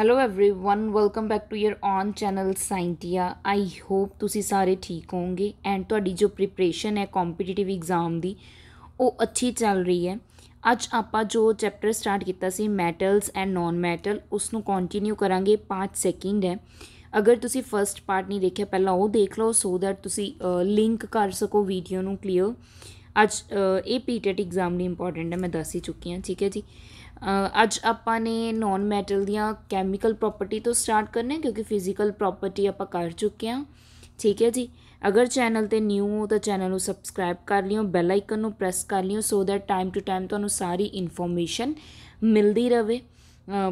Hello everyone welcome back to your own channel Scientia I hope ਤੁਸੀਂ ਸਾਰੇ ਠੀਕ ਹੋਵੋਗੇ ਐਂਡ ਤੁਹਾਡੀ ਜੋ ਪ੍ਰੀਪਰੇਸ਼ਨ ਹੈ ਕੰਪੀਟੀਟਿਵ ਐਗਜ਼ਾਮ ਦੀ ਉਹ ਅੱਛੀ ਚੱਲ ਰਹੀ ਹੈ ਅੱਜ ਆਪਾਂ ਜੋ ਚੈਪਟਰ ਸਟਾਰਟ ਕੀਤਾ ਸੀ ਮੈਟਲਸ ਐਂਡ ਨਾਨ ਮੈਟਲ ਉਸ ਨੂੰ ਕੰਟੀਨਿਊ ਕਰਾਂਗੇ 5 ਸੈਕਿੰਡ ਹੈ ਅਗਰ ਤੁਸੀਂ ਫਰਸਟ ਪਾਰਟ ਨਹੀਂ ਦੇਖਿਆ ਪਹਿਲਾਂ ਉਹ ਦੇਖ ਲਓ ਸੋ ਦੈਟ ਤੁਸੀਂ ਲਿੰਕ ਕਰ ਸਕੋ ਵੀਡੀਓ ਨੂੰ ਕਲੀਅਰ ਅੱਜ ਇਹ ਪੀਟੈਟ ਐਗਜ਼ਾਮ ਲਈ ਇੰਪੋਰਟੈਂਟ ਹੈ ਮੈਂ ਦੱਸ ਹੀ ਚੁੱਕੀ ਹਾਂ ਠੀਕ ਹੈ ਜੀ ਅੱਜ ਆਪਾਂ ਨੇ ਨਾਨ ਮੈਟਲ ਦੀਆਂ ਕੈਮੀਕਲ ਪ੍ਰੋਪਰਟੀ ਤੋਂ ਸਟਾਰਟ ਕਰਨਾ ਕਿਉਂਕਿ ਫਿਜ਼ੀਕਲ ਪ੍ਰੋਪਰਟੀ ਆਪਾਂ ਕਰ ਚੁੱਕੇ ਆ ਠੀਕ ਹੈ ਜੀ ਅਗਰ ਚੈਨਲ ਤੇ ਨਿਊ ਹੋ ਤਾਂ ਚੈਨਲ ਨੂੰ ਸਬਸਕ੍ਰਾਈਬ ਕਰ ਲਿਓ ਬੈਲ ਆਈਕਨ ਨੂੰ ਪ੍ਰੈਸ ਕਰ ਲਿਓ so that time to time ਤੁਹਾਨੂੰ ਸਾਰੀ ਇਨਫੋਰਮੇਸ਼ਨ ਮਿਲਦੀ ਰਹੇ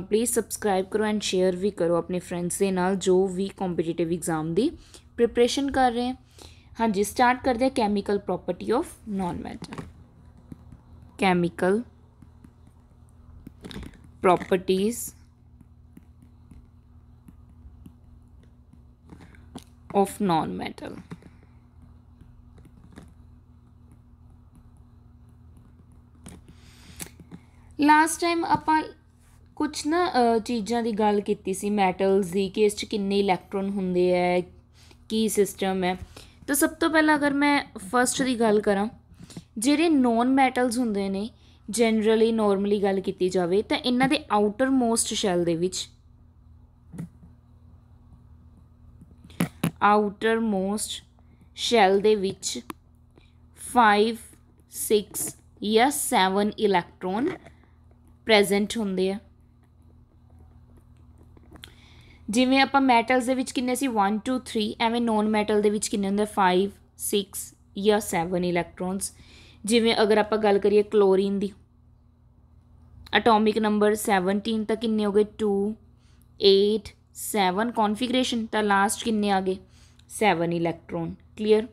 ਪਲੀਜ਼ ਸਬਸਕ੍ਰਾਈਬ ਕਰੋ ਐਂਡ ਸ਼ੇਅਰ ਵੀ ਕਰੋ ਆਪਣੇ ਫਰੈਂਡਸ ਦੇ ਨਾਲ ਜੋ ਵੀ ਕੰਪੀਟੀਟਿਵ ਐਗਜ਼ਾਮ ਦੀ ਪ੍ਰਿਪਰੇਸ਼ਨ ਕਰ ਰਹੇ ਹਨ ਹਾਂਜੀ ਸਟਾਰਟ ਕਰਦੇ ਹਾਂ chemical property of non metal chemical properties of non-metal last time ਆਪਾਂ ਕੁਝ ਨਾ ਚੀਜ਼ਾਂ ਦੀ ਗੱਲ ਕੀਤੀ ਸੀ ਮੈਟਲਸ ਦੀ ਕਿ ਇਸ 'ਚ ਕਿੰਨੇ ਇਲੈਕਟ੍ਰੋਨ ਹੁੰਦੇ ਐ ਕੀ ਸਿਸਟਮ ਹੈ ਤਾਂ ਸਭ ਤੋਂ ਪਹਿਲਾਂ ਅਗਰ ਮੈਂ ਫਰਸਟ ਦੀ ਗੱਲ ਕਰਾਂ ਜਿਹੜੇ ਨੌਨ ਮੈਟਲਸ ਹੁੰਦੇ ਨੇ ਜਨਰਲੀ ਨਾਰਮਲੀ ਗੱਲ ਕੀਤੀ ਜਾਵੇ ਤਾਂ ਇਹਨਾਂ ਦੇ ਆਊਟਰ ਮੋਸਟ ਸ਼ੈਲ ਦੇ ਵਿੱਚ ਆਊਟਰ ਮੋਸਟ ਸ਼ੈਲ ਦੇ ਵਿੱਚ 5 6 ਜਾਂ 7 ਇਲੈਕਟ੍ਰੋਨ ਪ੍ਰੈਜ਼ੈਂਟ ਹੁੰਦੇ ਆ ਜਿਵੇਂ ਆਪਾਂ ਮੈਟਲਸ ਦੇ ਵਿੱਚ ਕਿੰਨੇ ਸੀ 1 2 3 ਐਵੇਂ ਨੋਨ ਮੈਟਲ ਦੇ ਵਿੱਚ ਕਿੰਨੇ ਹੁੰਦੇ 5 6 ਜਾਂ 7 ਇਲੈਕਟ੍ਰੋਨਸ जिमें अगर आप गल करिए कलोरीन की अटोमिक नंबर सैवनटीन तो किन्ने हो गए टू एट सैवन कॉन्फिग्रेसन तो लास्ट किन्ने आ गए सैवन इलैक्ट्रॉन क्लीयर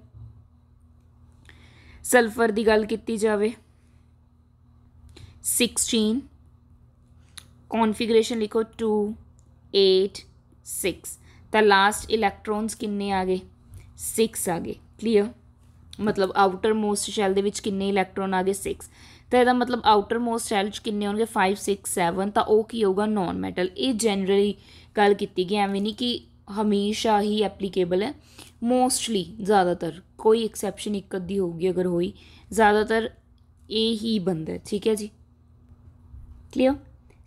सल्फर की गल की जाए सिक्सटीन कॉन्फिग्रेसन लिखो टू एट सिक्स तो लास्ट इलैक्ट्रॉनस किन्ने आ गए सिक्स आ गए क्लीयर ਮਤਲਬ ਆਊਟਰ ਮੋਸਟ ਸ਼ੈਲ ਦੇ ਵਿੱਚ ਕਿੰਨੇ ਇਲੈਕਟ੍ਰੋਨ ਆ ਗਏ 6 ਤਾਂ ਇਹਦਾ ਮਤਲਬ ਆਊਟਰ ਮੋਸਟ ਸ਼ੈਲ ਚ ਕਿੰਨੇ ਹੋਣਗੇ 5 6 7 ਤਾਂ ਉਹ ਕੀ ਹੋਊਗਾ ਨਾਨ ਮੈਟਲ ਇਹ ਜਨਰਲੀ ਗੱਲ ਕੀਤੀ ਗਈ ਐਵੇਂ ਨਹੀਂ ਕਿ ਹਮੇਸ਼ਾ ਹੀ ਐਪਲੀਕੇਬਲ ਹੈ ਮੋਸਟਲੀ ਜ਼ਿਆਦਾਤਰ ਕੋਈ ਐਕਸੈਪਸ਼ਨ ਇੱਕ ਅੱਧੀ ਹੋਊਗੀ ਅਗਰ ਹੋਈ ਜ਼ਿਆਦਾਤਰ ਇਹ ਹੀ ਬੰਦ ਹੈ ਠੀਕ ਹੈ ਜੀ ਕਲੀਅਰ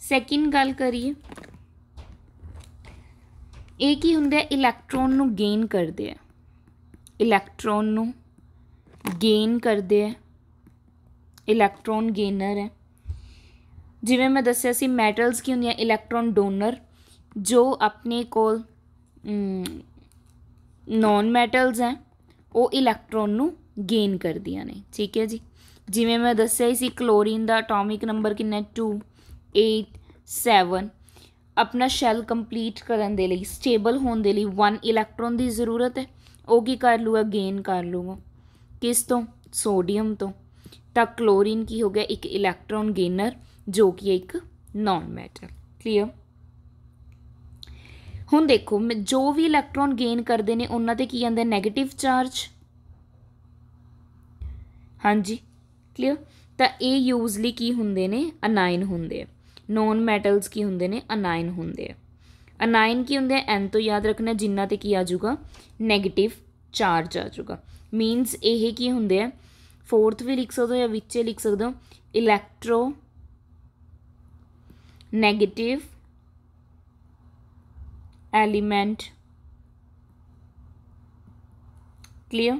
ਸੈਕਿੰਡ ਗੱਲ ਕਰੀਏ ਇਹ ਕੀ ਹੁੰਦਾ ਇਲੈਕਟ੍ਰੋਨ ਨੂੰ ਗੇਨ ਕਰਦੇ ਆ ਇਲੈਕਟ੍ਰੋਨ ਨੂੰ ਗੇਨ ਕਰਦੇ ਹੈ ਇਲੈਕਟ੍ਰੋਨ ਗੇਨਰ ਹੈ ਜਿਵੇਂ ਮੈਂ ਦੱਸਿਆ ਸੀ ਮੈਟਲਸ ਕੀ ਹੁੰਦੀਆਂ ਇਲੈਕਟ੍ਰੋਨ ਡੋਨਰ ਜੋ ਆਪਣੇ ਕੋਲ ਨਾਨ ਮੈਟਲਸ ਹੈ ਉਹ ਇਲੈਕਟ੍ਰੋਨ ਨੂੰ ਗੇਨ ਕਰਦੀਆਂ ਨੇ ਠੀਕ ਹੈ ਜੀ ਜਿਵੇਂ ਮੈਂ ਦੱਸਿਆ ਸੀ ਕਲੋਰੀਨ ਦਾ ਐਟੋਮਿਕ ਨੰਬਰ ਕਿੰਨਾ 2 8 7 ਆਪਣਾ ਸ਼ੈਲ ਕੰਪਲੀਟ ਕਰਨ ਦੇ ਲਈ ਸਟੇਬਲ ਹੋਣ ਦੇ ਲਈ 1 ਇਲੈਕਟ੍ਰੋਨ ਦੀ ਜ਼ਰੂਰਤ ਹੈ ਉਹ ਕੀ ਕਰ ਲੂਗਾ ਗੇਨ ਕਰ ਲੂਗਾ ਕਿਸ ਤੋਂ ਸੋਡੀਅਮ ਤੋਂ ਤਾਂ ਕਲੋਰੀਨ ਕੀ ਹੋ ਗਿਆ ਇੱਕ ਇਲੈਕਟ੍ਰੋਨ ਗੇਨਰ ਜੋ ਕਿ ਇੱਕ ਨਾਨ ਮੈਟਲ ਕਲੀਅਰ ਹੁਣ ਦੇਖੋ ਜੋ ਵੀ ਇਲੈਕਟ੍ਰੋਨ ਗੇਨ ਕਰਦੇ ਨੇ ਉਹਨਾਂ ਤੇ ਕੀ ਆਂਦਾ 네ਗੇਟਿਵ ਚਾਰਜ ਹਾਂਜੀ ਕਲੀਅਰ ਤਾਂ ਇਹ ਯੂਜ਼ਲੀ ਕੀ ਹੁੰਦੇ ਨੇ ਅਨਾਇਨ ਹੁੰਦੇ ਆ ਨਾਨ ਮੈਟਲਸ ਕੀ ਹੁੰਦੇ ਨੇ ਅਨਾਇਨ ਹੁੰਦੇ ਆ ਅਨਾਇਨ ਕੀ ਹੁੰਦੇ ਐਨ ਤੋਂ ਯਾਦ ਰੱਖਣਾ ਜਿੰਨਾ ਤੇ ਕੀ ਆ ਜਾਊਗਾ 네ਗੇਟਿਵ ਚਾਰਜ ਆ ਜਾਊਗਾ ਮੀਨਸ ਇਹ ਕੀ ਹੁੰਦੇ ਆ ਫੋਰਥ ਵੀ ਲਿਖ ਸਕਦੇ ਹੋ ਜਾਂ ਵਿੱਚੇ ਲਿਖ ਸਕਦੇ ਹੋ ਇਲੈਕਟ੍ਰੋ ਨੈਗੇਟਿਵ ਐਲੀਮੈਂਟ ਕਲੀਅਰ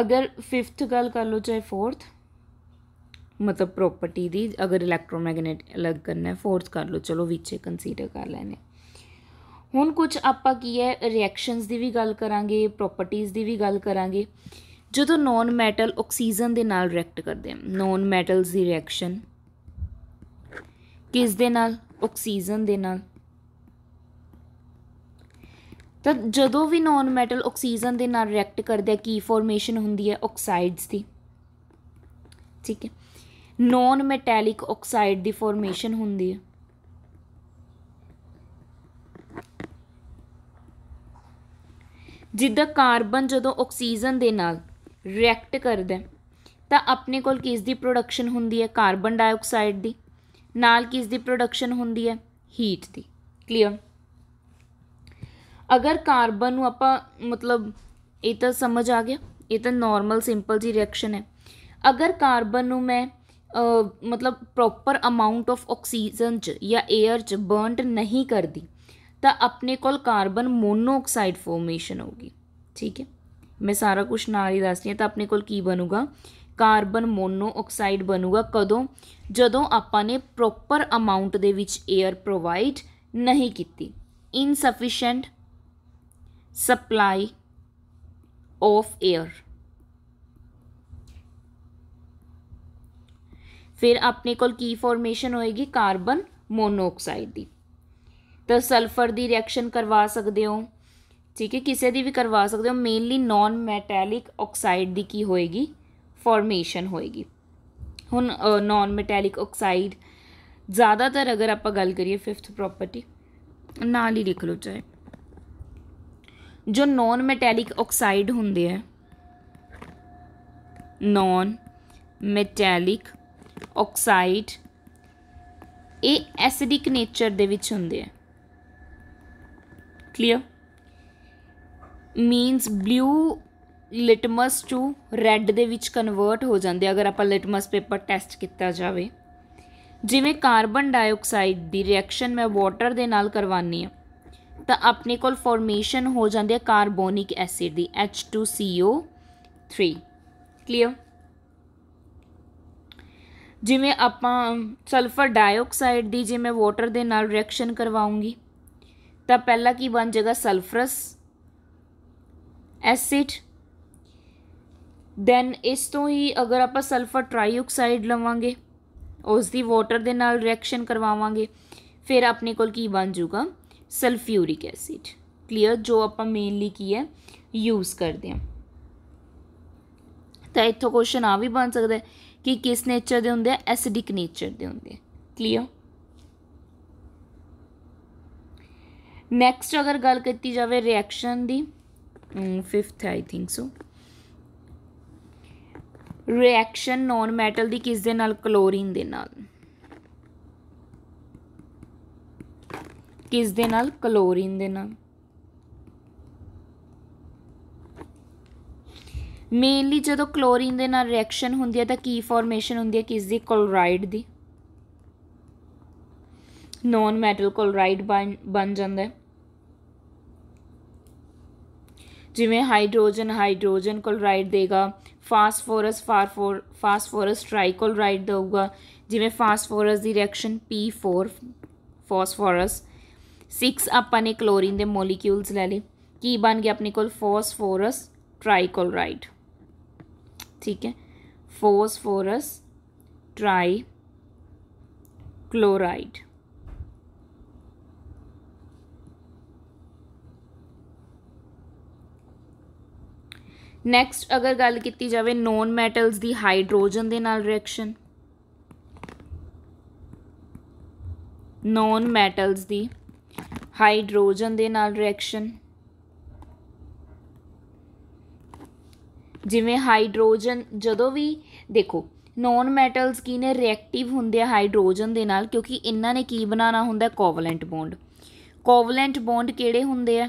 ਅਗਰ 5th ਗੱਲ ਕਰ ਲਓ ਚਾਹੇ 4th ਮਤਲਬ ਪ੍ਰੋਪਰਟੀ ਦੀ ਅਗਰ ਇਲੈਕਟ੍ਰੋਮੈਗਨੇਟ ਅਲੱਗ ਕਰਨਾ ਹੈ 4th ਕਰ ਲਓ ਚਲੋ ਵਿੱਚੇ ਕੰਸੀਡਰ ਕਰ ਲੈਨੇ ਹੁਣ ਕੁਝ ਆਪਾਂ ਕੀ ਹੈ ਰਿਐਕਸ਼ਨਸ ਦੀ ਵੀ ਗੱਲ ਕਰਾਂਗੇ ਪ੍ਰੋਪਰਟੀਆਂ ਦੀ ਵੀ ਗੱਲ ਕਰਾਂਗੇ ਜਦੋਂ ਨੋਨ ਮੈਟਲ ਆਕਸੀਜਨ ਦੇ ਨਾਲ ਰਿਐਕਟ ਕਰਦੇ ਹਨ ਨੋਨ ਮੈਟਲਸ ਦੀ ਰਿਐਕਸ਼ਨ ਕਿਸ ਦੇ ਨਾਲ ਆਕਸੀਜਨ ਦੇ ਨਾਲ ਤਾਂ ਜਦੋਂ ਵੀ ਨੋਨ ਮੈਟਲ ਆਕਸੀਜਨ ਦੇ ਨਾਲ ਰਿਐਕਟ ਕਰਦੇ ਆ ਕੀ ਫਾਰਮੇਸ਼ਨ ਹੁੰਦੀ ਹੈ ਆਕਸਾਈਡਸ ਦੀ ਠੀਕ ਹੈ ਨੋਨ ਮੈਟੈਲਿਕ ਆਕਸਾਈਡ ਦੀ ਫਾਰਮੇਸ਼ਨ ਹੁੰਦੀ ਹੈ ਜਿੱਦਾਂ ਕਾਰਬਨ ਜਦੋਂ ਆਕਸੀਜਨ ਦੇ ਨਾਲ ਰਿਐਕਟ ਕਰਦਾ ਤਾਂ ਆਪਣੇ ਕੋਲ ਕਿਸ ਦੀ ਪ੍ਰੋਡਕਸ਼ਨ ਹੁੰਦੀ ਹੈ ਕਾਰਬਨ ਡਾਈਆਕਸਾਈਡ ਦੀ ਨਾਲ ਕਿਸ ਦੀ ਪ੍ਰੋਡਕਸ਼ਨ ਹੁੰਦੀ ਹੈ ਹੀਟ ਦੀ ਕਲੀਅਰ ਅਗਰ ਕਾਰਬਨ ਨੂੰ ਆਪਾਂ ਮਤਲਬ ਇਹ ਤਾਂ ਸਮਝ ਆ ਗਿਆ ਇਹ ਤਾਂ ਨਾਰਮਲ ਸਿੰਪਲ ਜੀ ਰਿਐਕਸ਼ਨ ਹੈ ਅਗਰ ਕਾਰਬਨ ਨੂੰ ਮੈਂ ਮਤਲਬ ਪ੍ਰੋਪਰ ਅਮਾਉਂਟ ਆਫ ਆਕਸੀਜਨ ਚ ਜਾਂ 에ਅਰ ਚ ਬਰਨਡ ਨਹੀਂ ਕਰਦੀ ਤਾਂ ਆਪਣੇ ਕੋਲ ਕਾਰਬਨ ਮੋਨੋਆਕਸਾਈਡ ਫਾਰਮੇਸ਼ਨ ਹੋਊਗੀ ਠੀਕ ਹੈ ਮੈਂ ਸਾਰਾ ਕੁਝ ਨਾਲ ਹੀ ਦੱਸਦੀ ਹਾਂ ਤਾਂ ਆਪਣੇ ਕੋਲ ਕੀ ਬਣੂਗਾ ਕਾਰਬਨ ਮੋਨੋਆਕਸਾਈਡ ਬਣੂਗਾ ਕਦੋਂ ਜਦੋਂ ਆਪਾਂ ਨੇ ਪ੍ਰੋਪਰ ਅਮਾਉਂਟ ਦੇ ਵਿੱਚ 에ਅਰ ਪ੍ਰੋਵਾਈਡ ਨਹੀਂ ਕੀਤੀ ਇਨਸਫੀਸ਼ੀਐਂਟ ਸਪਲਾਈ ਆਫ 에ਅਰ ਫਿਰ ਆਪਣੇ ਕੋਲ ਕੀ ਫਾਰਮੇਸ਼ਨ ਹੋਏਗੀ ਕਾਰਬਨ ਮੋਨੋਆਕਸਾਈਡ ਦੀ ਤਾਂ ਸਲਫਰ ਦੀ ਰਿਐਕਸ਼ਨ ਕਰਵਾ ਸਕਦੇ ਹੋ ਠੀਕ ਹੈ ਕਿਸੇ ਦੀ ਵੀ ਕਰਵਾ ਸਕਦੇ ਹੋ ਮੇਨਲੀ ਨਾਨ ਮੈਟੈਲਿਕ ਆਕਸਾਈਡ ਦੀ ਕੀ ਹੋਏਗੀ ਫਾਰਮੇਸ਼ਨ ਹੋਏਗੀ ਹੁਣ ਨਾਨ ਮੈਟੈਲਿਕ ਆਕਸਾਈਡ ਜ਼ਿਆਦਾਤਰ ਅਗਰ ਆਪਾਂ ਗੱਲ ਕਰੀਏ ਫਿਫਥ ਪ੍ਰੋਪਰਟੀ ਨਾਲ ਹੀ ਲਿਖ ਲਓ ਚਾਹੇ ਜੋ ਨਾਨ ਮੈਟੈਲਿਕ ਆਕਸਾਈਡ ਹੁੰਦੇ ਆ ਨਾਨ ਮੈਟੈਲਿਕ ਆਕਸਾਈਡ ਇਹ ਐਸਿਡਿਕ ਨੇਚਰ ਦੇ ਵਿੱਚ ਹੁੰਦੇ ਆ clear means blue litmus to red ਦੇ ਵਿੱਚ ਕਨਵਰਟ ਹੋ ਜਾਂਦੇ ਅਗਰ ਆਪਾਂ ਲਿਟਮਸ ਪੇਪਰ ਟੈਸਟ ਕੀਤਾ ਜਾਵੇ ਜਿਵੇਂ ਕਾਰਬਨ ਡਾਈਆਕਸਾਈਡ ਦੀ ਰਿਐਕਸ਼ਨ ਮੈਂ ਵਾਟਰ ਦੇ ਨਾਲ ਕਰਵਾਨੀ ਆ ਤਾਂ ਆਪਣੇ ਕੋਲ ਫਾਰਮੇਸ਼ਨ ਹੋ ਜਾਂਦੀ ਹੈ ਕਾਰਬੋਨਿਕ ਐਸਿਡ ਦੀ H2CO3 ਕਲੀਅਰ ਜਿਵੇਂ ਆਪਾਂ ਸਲਫਰ ਡਾਈਆਕਸਾਈਡ ਦੀ ਜੇ ਮੈਂ ਵਾਟਰ ਦੇ ਨਾਲ ਰਿਐਕਸ਼ਨ ਕਰਵਾਉਂਗੀ ਤਾਂ ਪਹਿਲਾ ਕੀ ਬਣ ਜਾਏਗਾ ਸਲਫਰਸ ਐਸਿਡ ਦੈਨ ਇਸ ਤੋਂ ਹੀ ਅਗਰ ਆਪਾਂ ਸਲਫਰ ਟ੍ਰਾਈਆਕਸਾਈਡ ਲਵਾਂਗੇ ਉਸ ਦੀ ਵਾਟਰ ਦੇ ਨਾਲ ਰਿਐਕਸ਼ਨ ਕਰਵਾਵਾਂਗੇ ਫਿਰ ਆਪਣੇ ਕੋਲ ਕੀ ਬਣ ਜਾਊਗਾ ਸਲਫਿਊਰਿਕ ਐਸਿਡ ਕਲੀਅਰ ਜੋ ਆਪਾਂ ਮੇਨਲੀ ਕੀ ਹੈ ਯੂਜ਼ ਕਰਦੇ ਹਾਂ ਤਾਂ ਇੱਥੋਂ ਕੁਐਸਚਨ ਆ ਵੀ ਬਣ ਸਕਦਾ ਕਿ ਕਿਸ ਨੇਚਰ ਦੇ ਹੁੰਦੇ ਐਸਿਡਿਕ ਨੇਚਰ ਦੇ ਹੁੰਦੇ ਕਲੀਅਰ ਨੈਕਸਟ ਅਗਰ ਗੱਲ ਕੀਤੀ ਜਾਵੇ ਰਿਐਕਸ਼ਨ ਦੀ 5th I think so reaction non metal ਦੀ ਕਿਸ ਦੇ ਨਾਲ ਕਲੋਰੀਨ ਦੇ ਨਾਲ ਕਿਸ ਦੇ ਨਾਲ ਕਲੋਰੀਨ ਦੇ ਨਾਲ ਮੇਨਲੀ ਜਦੋਂ ਕਲੋਰੀਨ ਦੇ ਨਾਲ ਰਿਐਕਸ਼ਨ ਹੁੰਦੀ ਹੈ ਤਾਂ ਕੀ ਫਾਰਮੇਸ਼ਨ ਹੁੰਦੀ ਹੈ ਕਿਸ ਦੀ ਕਲੋਰਾਈਡ ਦੀ ਨਾਨ ਮੈਟਲ ਕੋਲੋਰਾਈਡ ਬਣ ਜਾਂਦਾ ਹੈ ਜਿਵੇਂ ਹਾਈਡਰੋਜਨ ਹਾਈਡਰੋਜਨ ਕੋਲੋਰਾਈਡ ਦੇਗਾ ਫਾਸਫੋਰਸ ਫਾਰਫੋਰ ਫਾਸਫੋਰਸ ਟ੍ਰਾਈਕੋਲੋਰਾਈਡ ਦੇਊਗਾ ਜਿਵੇਂ ਫਾਸਫੋਰਸ ਦੀ ਰਿਐਕਸ਼ਨ P4 ਫਾਸਫੋਰਸ 6 ਆਪਾਂ ਨੇ ਕਲੋਰੀਨ ਦੇ ਮੋਲੀਕਿਊਲਸ ਲੈ ਲਏ ਕੀ ਬਣ ਗਿਆ ਆਪਣੇ ਕੋਲ ਫਾਸਫੋਰਸ ਟ੍ਰਾਈਕੋਲੋਰਾਈਡ ਠੀਕ ਹੈ ਫਾਸਫੋਰਸ ਟ੍ਰਾਈ ਕਲੋਰਾਈਡ ਨੈਕਸਟ ਅਗਰ ਗੱਲ ਕੀਤੀ ਜਾਵੇ ਨੋਨ ਮੈਟਲਸ ਦੀ ਹਾਈਡਰੋਜਨ ਦੇ ਨਾਲ ਰਿਐਕਸ਼ਨ ਨੋਨ ਮੈਟਲਸ ਦੀ ਹਾਈਡਰੋਜਨ ਦੇ ਨਾਲ ਰਿਐਕਸ਼ਨ ਜਿਵੇਂ ਹਾਈਡਰੋਜਨ ਜਦੋਂ ਵੀ ਦੇਖੋ ਨੋਨ ਮੈਟਲਸ ਕੀ ਨੇ ਰਿਐਕਟਿਵ ਹੁੰਦੇ ਆ ਹਾਈਡਰੋਜਨ ਦੇ ਨਾਲ ਕਿਉਂਕਿ ਇਹਨਾਂ ਨੇ ਕੀ ਬਣਾਉਣਾ ਹੁੰਦਾ ਕੋਵਲੈਂਟ ਬੌਂਡ ਕੋਵਲੈਂਟ ਬੌਂਡ ਕਿਹੜੇ ਹੁੰਦੇ ਆ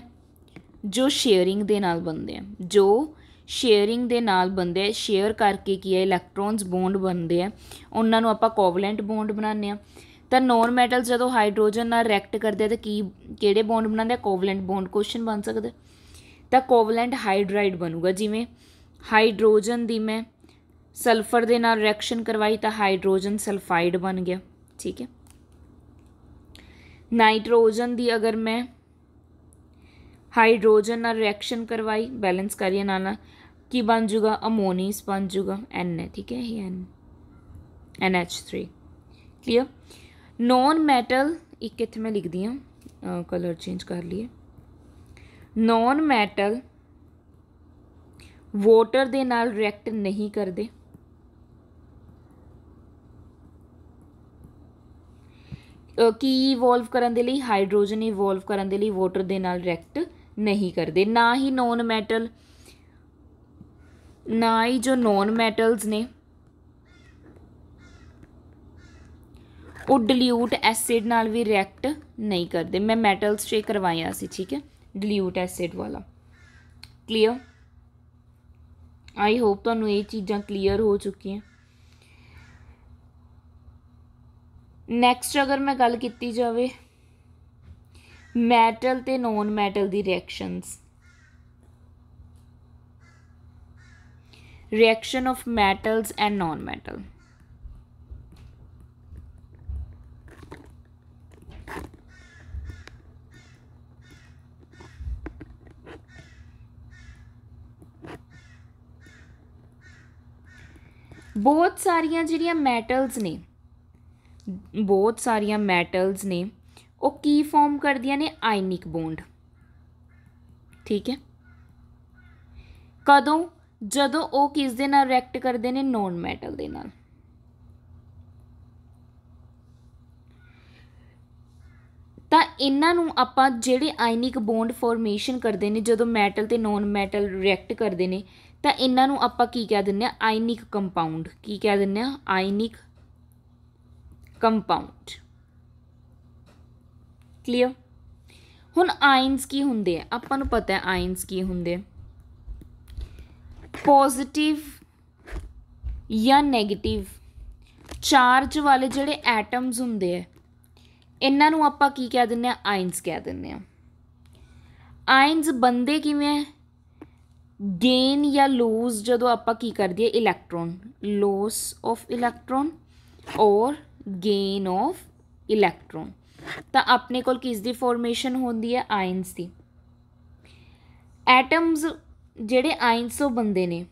ਜੋ ਸ਼ੇਅਰਿੰਗ ਦੇ ਨਾਲ ਬਣਦੇ ਆ ਜੋ ਸ਼ੇਅਰਿੰਗ ਦੇ ਨਾਲ ਬੰਦੇ ਸ਼ੇਅਰ ਕਰਕੇ ਕੀ ਹੈ ਇਲੈਕਟ੍ਰੋਨਸ ਬੌਂਡ ਬਣਦੇ ਆ ਉਹਨਾਂ ਨੂੰ ਆਪਾਂ ਕੋਵਲੈਂਟ ਬੌਂਡ ਬਣਾਉਂਦੇ ਆ ਤਾਂ ਨੋਨ ਮੈਟਲਸ ਜਦੋਂ ਹਾਈਡਰੋਜਨ ਨਾਲ ਰਿਐਕਟ ਕਰਦੇ ਆ ਤਾਂ ਕੀ ਕਿਹੜੇ ਬੌਂਡ ਬਣਾਉਂਦੇ ਆ ਕੋਵਲੈਂਟ ਬੌਂਡ ਕੁਐਸਚਨ ਬਣ ਸਕਦਾ ਤਾਂ ਕੋਵਲੈਂਟ ਹਾਈਡਰਾਈਡ ਬਣੂਗਾ ਜਿਵੇਂ ਹਾਈਡਰੋਜਨ ਦੀ ਮੈਂ ਸਲਫਰ ਦੇ ਨਾਲ ਰਿਐਕਸ਼ਨ ਕਰਵਾਈ ਤਾਂ ਹਾਈਡਰੋਜਨ ਸਲਫਾਈਡ ਬਣ ਗਿਆ ਠੀਕ ਹੈ ਨਾਈਟ੍ਰੋਜਨ ਦੀ ਅਗਰ ਮੈਂ ਹਾਈਡਰੋਜਨ ਨਾਲ ਰਿਐਕਸ਼ਨ ਕਰਵਾਈ ਬੈਲੈਂਸ ਕਰੀਏ ਨਾਲ ਨਾਲ की बन जूगा अमोनीस बन जूगा एन है ठीक है N N H three clear non metal एक इत मैं लिख दी हूँ कलर चेंज कर लिए नॉन मैटल वोटर दे रिएक्ट नहीं करते की इवोल्व करने के लिए हाइड्रोजन इवोल्व करने के लिए वोटर के नाल रिएक्ट नहीं करते ना ही नॉन मैटल ਨਾ ਹੀ ਜੋ ਨੌਨ ਮੈਟਲਸ ਨੇ ਉਹ ਡਿਲੂਟ ਐਸਿਡ ਨਾਲ ਵੀ ਰਿਐਕਟ ਨਹੀਂ ਕਰਦੇ ਮੈਂ ਮੈਟਲਸ ਚੇ ਕਰਵਾਇਆ ਸੀ ਠੀਕ ਹੈ ਡਿਲੂਟ ਐਸਿਡ ਵਾਲਾ ਕਲੀਅਰ ਆਈ ਹੋਪ ਤੁਹਾਨੂੰ ਇਹ ਚੀਜ਼ਾਂ ਕਲੀਅਰ ਹੋ ਚੁੱਕੀਆਂ ਨੈਕਸਟ ਅਗਰ ਮੈਂ ਗੱਲ ਕੀਤੀ ਜਾਵੇ ਮੈਟਲ ਤੇ ਨੋਨ ਮੈਟਲ ਦੀ reactions reaction of metals and non metal बहुत सारिया जीडिया मैटल्स ने बहुत सारिया मैटल्स ने वो की फॉर्म कर दिया ने आयनिक बोंड ठीक है कदों ਜਦੋਂ ਉਹ ਕਿਸ ਦੇ ਨਾਲ ਰਿਐਕਟ ਕਰਦੇ ਨੇ ਨੋਨ ਮੈਟਲ ਦੇ ਨਾਲ ਤਾਂ ਇਹਨਾਂ ਨੂੰ ਆਪਾਂ ਜਿਹੜੇ ਆਇਨਿਕ ਬੌਂਡ ਫਾਰਮੇਸ਼ਨ ਕਰਦੇ ਨੇ ਜਦੋਂ ਮੈਟਲ ਤੇ ਨੋਨ ਮੈਟਲ ਰਿਐਕਟ ਕਰਦੇ ਨੇ ਤਾਂ ਇਹਨਾਂ ਨੂੰ ਆਪਾਂ ਕੀ ਕਹਿ ਦਿੰਨੇ ਆ ਆਇਨਿਕ ਕੰਪਾਊਂਡ ਕੀ ਕਹਿ ਦਿੰਨੇ ਆ ਆਇਨਿਕ ਕੰਪਾਊਂਡ ਕਲੀਅਰ ਹੁਣ ਆਇਨਸ ਕੀ ਹੁੰਦੇ ਆ ਆਪਾਂ ਨੂੰ ਪਤਾ ਹੈ ਆਇਨਸ ਕੀ ਹੁੰਦੇ ਆ ਪੋਜ਼ਿਟਿਵ ਜਾਂ ਨੈਗੇਟਿਵ ਚਾਰਜ ਵਾਲੇ ਜਿਹੜੇ ਐਟਮਸ ਹੁੰਦੇ ਆ ਇਹਨਾਂ ਨੂੰ ਆਪਾਂ ਕੀ ਕਹਿ ਦਿੰਨੇ ਆ ਆਇਨਸ ਕਹਿ ਦਿੰਨੇ ਆ ਆਇਨਸ ਬੰਦੇ ਕਿਵੇਂ ਹੈ ਗੇਨ ਜਾਂ ਲੂਸ ਜਦੋਂ ਆਪਾਂ ਕੀ ਕਰਦੇ ਆ ਇਲੈਕਟ੍ਰੋਨ ਲੋਸ ਆਫ ਇਲੈਕਟ੍ਰੋਨ ਔਰ ਗੇਨ ਆਫ ਇਲੈਕਟ੍ਰੋਨ ਤਾਂ ਆਪਣੇ ਕੋਲ ਕਿਸ ਦੀ ਫਾਰਮੇਸ਼ਨ ਹੁੰਦੀ ਹੈ ਆਇਨਸ ਦੀ ਐਟਮਸ ਜਿਹੜੇ ਆਇਨਸੋ ਬੰਦੇ ਨੇ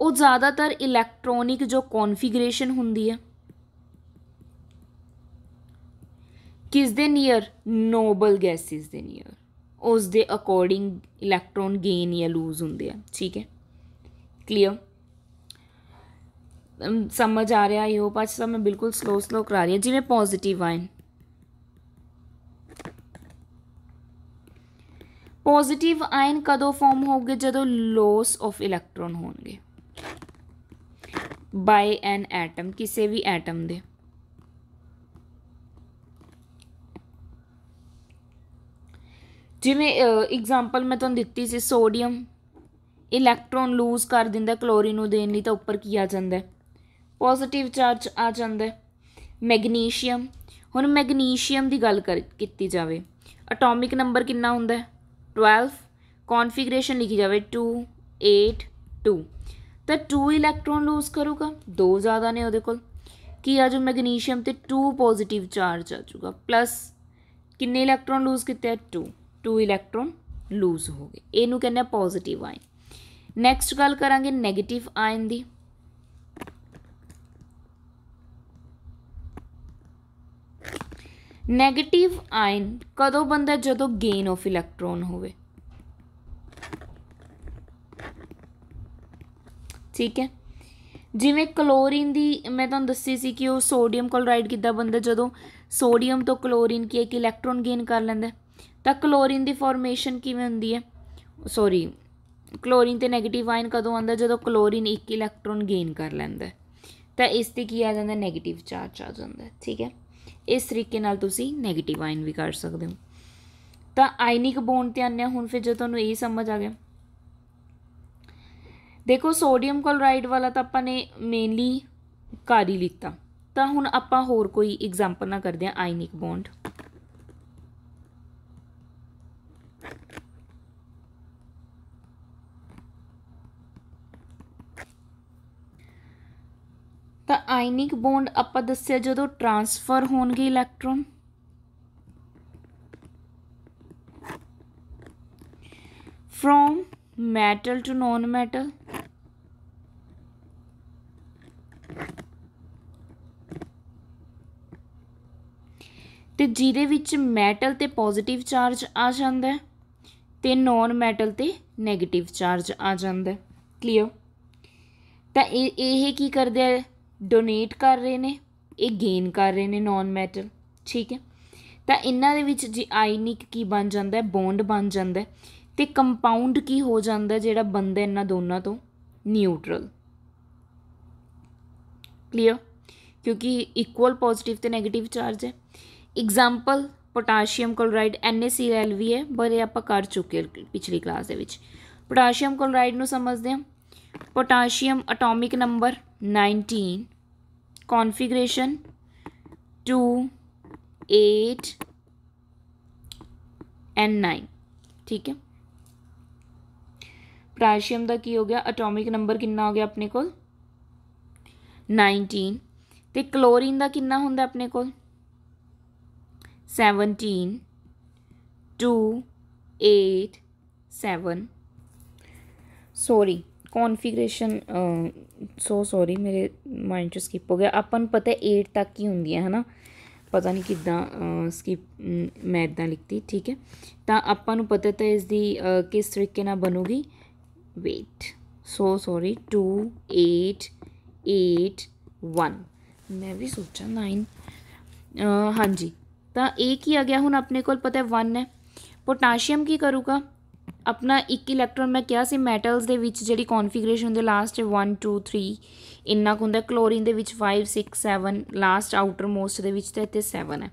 ਉਹ ਜ਼ਿਆਦਾਤਰ ਇਲੈਕਟ੍ਰੋਨਿਕ ਜੋ ਕਨਫੀਗਰੇਸ਼ਨ ਹੁੰਦੀ ਹੈ ਕਿਸ ਦੇ ਨੀਅਰ ਨੋਬਲ ਗੈਸਿਸ ਦੇ ਨੀਅਰ ਉਸ ਦੇ ਅਕੋਰਡਿੰਗ ਇਲੈਕਟ੍ਰੋਨ ਗੇਨ ਜਾਂ ਲੂਜ਼ ਹੁੰਦੇ ਆ ਠੀਕ ਹੈ ਕਲੀਅਰ ਸਮਝ ਆ ਰਿਹਾ ਇਹੋ ਹੋਪ ਅੱਜ ਮੈਂ ਬਿਲਕੁਲ ਸਲੋ ਸਲੋ ਕਰਾ ਰਹੀ ਹਾਂ ਜਿਵੇਂ ਪੋਜ਼ਿਟਿਵ ਆਇਨ ਪੋਜ਼ਿਟਿਵ ਆਇਨ ਕਦੋਂ ਫਾਰਮ ਹੋਗੇ ਜਦੋਂ ਲੋਸ ਆਫ ਇਲੈਕਟ੍ਰੋਨ ਹੋਣਗੇ ਬਾਈ ਐਨ ਐਟਮ ਕਿਸੇ ਵੀ ਐਟਮ ਦੇ ਜਿਵੇਂ ਐਗਜ਼ਾਮਪਲ ਮੈਂ ਤੁਹਾਨੂੰ ਦਿੱਤੀ ਸੀ ਸੋਡੀਅਮ ਇਲੈਕਟ੍ਰੋਨ ਲੂਜ਼ ਕਰ ਦਿੰਦਾ ਕਲੋਰੀਨ ਨੂੰ ਦੇਣ ਲਈ ਤਾਂ ਉੱਪਰ ਕੀ ਆ ਜਾਂਦਾ ਪੋਜ਼ਿਟਿਵ ਚਾਰਜ ਆ ਜਾਂਦਾ ਮੈਗਨੀਸ਼ੀਅਮ ਹੁਣ ਮੈਗਨੀਸ਼ੀਅਮ ਦੀ ਗੱਲ ਕੀਤੀ ਜਾਵੇ ਐਟੋਮਿਕ ਨੰਬਰ ਕਿੰਨਾ ਹੁੰਦਾ ਹੈ ट्वेल्व कॉन्फिग्रेशन ਲਿਖੀ ਜਾਵੇ 2 8 2 ਤਾਂ 2 ਇਲੈਕਟ੍ਰੋਨ ਲੂਜ਼ ਕਰੂਗਾ ਦੋ ਜ਼ਿਆਦਾ ਨੇ ਉਹਦੇ ਕੋਲ ਕੀ ਆ ਜੋ ਮੈਗਨੀਸ਼ੀਅਮ ਤੇ 2 ਪੋਜ਼ਿਟਿਵ ਚਾਰਜ ਆ ਜਾਊਗਾ ਪਲੱਸ ਕਿੰਨੇ ਇਲੈਕਟ੍ਰੋਨ ਲੂਜ਼ ਕੀਤੇ 2 2 ਇਲੈਕਟ੍ਰੋਨ ਲੂਜ਼ ਹੋ ਗਏ ਇਹਨੂੰ ਕਹਿੰਦੇ ਆ ਪੋਜ਼ਿਟਿਵ ਆਇਨ ਨੈਕਸਟ ਗੱਲ ਕਰਾਂਗੇ 네ਗੇਟਿਵ ਆਇਨ ਦੀ ਨੈਗੇਟਿਵ ਆਇਨ ਕਦੋਂ ਬੰਦਾ ਜਦੋਂ ਗੇਨ ਆਫ ਇਲੈਕਟ੍ਰੋਨ ਹੋਵੇ ਠੀਕ ਹੈ ਜਿਵੇਂ ਕਲੋਰੀਨ ਦੀ ਮੈਂ ਤੁਹਾਨੂੰ ਦੱਸੀ ਸੀ ਕਿ ਉਹ ਸੋਡੀਅਮ ਕਲੋਰਾਈਡ ਕਿੱਦਾਂ ਬੰਦਾ ਜਦੋਂ ਸੋਡੀਅਮ ਤੋਂ ਕਲੋਰੀਨ ਕੀ ਇੱਕ ਇਲੈਕਟ੍ਰੋਨ ਗੇਨ ਕਰ ਲੈਂਦਾ ਤਾਂ ਕਲੋਰੀਨ ਦੀ ਫਾਰਮੇਸ਼ਨ ਕਿਵੇਂ ਹੁੰਦੀ ਹੈ ਸੌਰੀ ਕਲੋਰੀਨ ਤੇ ਨੈਗੇਟਿਵ ਆਇਨ ਕਦੋਂ ਆਉਂਦਾ ਜਦੋਂ ਕਲੋਰੀਨ ਇੱਕ ਇਲੈਕਟ੍ਰੋਨ ਗੇਨ ਕਰ ਲੈਂਦਾ ਤਾਂ ਇਸ ਤੇ ਕੀ ਆ ਜਾਂਦਾ ਨੈਗੇਟਿਵ ਚਾਰਜ ਆ ਜਾਂਦਾ ਠੀਕ ਹੈ ਇਸ ਤਰੀਕੇ ਨਾਲ ਤੁਸੀਂ 네ਗੇਟਿਵ ਆਇਨ ਵੀ ਕਰ ਸਕਦੇ ਹੋ ਤਾਂ ਆਇਨਿਕ ਬੌਂਡ ਤੇ ਆਨੇ ਹੁਣ ਫਿਰ ਜੇ ਤੁਹਾਨੂੰ ਇਹ ਸਮਝ ਆ ਗਿਆ ਦੇਖੋ ਸੋਡੀਅਮ ਕਲੋਰਾਈਡ ਵਾਲਾ ਤਾਂ ਆਪਾਂ ਨੇ ਮੇਨਲੀ ਕਰ ਹੀ ਲਿੱਤਾ ਤਾਂ ਹੁਣ ਆਪਾਂ ਹੋਰ ਕੋਈ ਐਗਜ਼ਾਮਪਲ ਨਾ ਕਰਦੇ ਆ ਆਇਨਿਕ ਬੌਂਡ ਤਾਂ ਆਇਨਿਕ ਬੌਂਡ ਆਪਾਂ ਦੱਸਿਆ ਜਦੋਂ ਟ੍ਰਾਂਸਫਰ ਹੋਣਗੇ electron from metal to non metal ਤੇ ਜਿਹਦੇ ਵਿੱਚ ਮੈਟਲ ਤੇ ਪੋਜ਼ਿਟਿਵ ਚਾਰਜ ਆ ਜਾਂਦਾ ਤੇ ਨੋਨ ਮੈਟਲ ਤੇ 네ਗੇਟਿਵ ਚਾਰਜ ਆ ਜਾਂਦਾ ਕਲੀਅਰ ਤਾਂ ਇਹ ਇਹ ਕੀ ਕਰਦੇ ਆ ਡੋਨੇਟ ਕਰ ਰਹੇ ਨੇ ਇਹ ਗੇਨ ਕਰ ਰਹੇ ਨੇ ਨਾਨ ਮੈਟਰ ਠੀਕ ਹੈ ਤਾਂ ਇਹਨਾਂ ਦੇ ਵਿੱਚ ਜੀ ਆਇਨਿਕ ਕੀ ਬਣ ਜਾਂਦਾ ਹੈ ਬੌਂਡ ਬਣ ਜਾਂਦਾ ਹੈ ਤੇ ਕੰਪਾਊਂਡ ਕੀ ਹੋ ਜਾਂਦਾ ਜਿਹੜਾ ਬੰਦਾ ਇਹਨਾਂ ਦੋਨਾਂ ਤੋਂ ਨਿਊਟਰਲ ਕਲੀਅਰ ਕਿਉਂਕਿ ਇਕੁਅਲ ਪੋਜ਼ਿਟਿਵ ਤੇ 네ਗੇਟਿਵ ਚਾਰਜ ਹੈ ਐਗਜ਼ਾਮਪਲ ਪੋਟਾਸ਼ੀਅਮ ਕਲੋਰਾਈਡ NaCl ਵੀ ਹੈ ਪਰ ਇਹ ਆਪਾਂ ਕਰ ਚੁੱਕੇ ਪਿਛਲੀ ਕਲਾਸ ਦੇ ਵਿੱਚ ਪੋਟਾਸ਼ੀਅਮ ਕਲੋਰਾਈਡ ਨੂੰ ਸਮਝਦੇ ਹਾਂ potassium atomic number nineteen configuration two eight and nine ठीक है प्राशियम का की हो गया अटोमिक नंबर कि हो गया अपने को नाइनटीन तो क्लोरीन का कि होंगे अपने को seventeen two eight seven sorry configuration so sorry ਮੇਰੇ ਮਾਈਂਡ 'ਚ ਸਕਿਪ ਹੋ ਗਿਆ ਆਪਾਂ ਨੂੰ ਪਤਾ 8 ਤੱਕ ਹੀ ਹੁੰਦੀਆਂ ਹਨਾ ਪਤਾ ਨਹੀਂ ਕਿਦਾਂ ਸਕਿਪ ਮੈਂ ਇਦਾਂ ਲਿਖਤੀ ਠੀਕ ਹੈ ਤਾਂ ਆਪਾਂ ਨੂੰ ਪਤਾ ਤਾਂ ਇਸ ਦੀ ਕਿਸ ਤਰੀਕੇ ਨਾਲ ਬਣੂਗੀ ਵੇਟ ਸੋ ਸੌਰੀ 2 8 8 1 ਮੈਂ ਵੀ ਸੋਚਾਂ 9 ਹਾਂਜੀ ਤਾਂ ਇਹ ਕੀ ਆ ਗਿਆ ਹੁਣ ਆਪਣੇ ਕੋਲ ਪਤਾ 1 ਹੈ ਪੋਟਾਸ਼ੀਅਮ ਕੀ ਕਰੂਗਾ ਆਪਣਾ ਇੱਕ ਇਲੈਕਟ੍ਰੋਨ ਮੈਂ ਕਿਹਾ ਸੀ ਮੈਟਲਸ ਦੇ ਵਿੱਚ ਜਿਹੜੀ ਕਨਫੀਗਰੇਸ਼ਨ ਹੁੰਦੀ ਲਾਸਟ 1 2 3 ਇੰਨਾ ਕੁ ਹੁੰਦਾ ਕਲੋਰੀਨ ਦੇ ਵਿੱਚ 5 6 7 ਲਾਸਟ ਆਊਟਰ ਮੋਸਟ ਦੇ ਵਿੱਚ ਤਾਂ ਇੱਥੇ 7 ਹੈ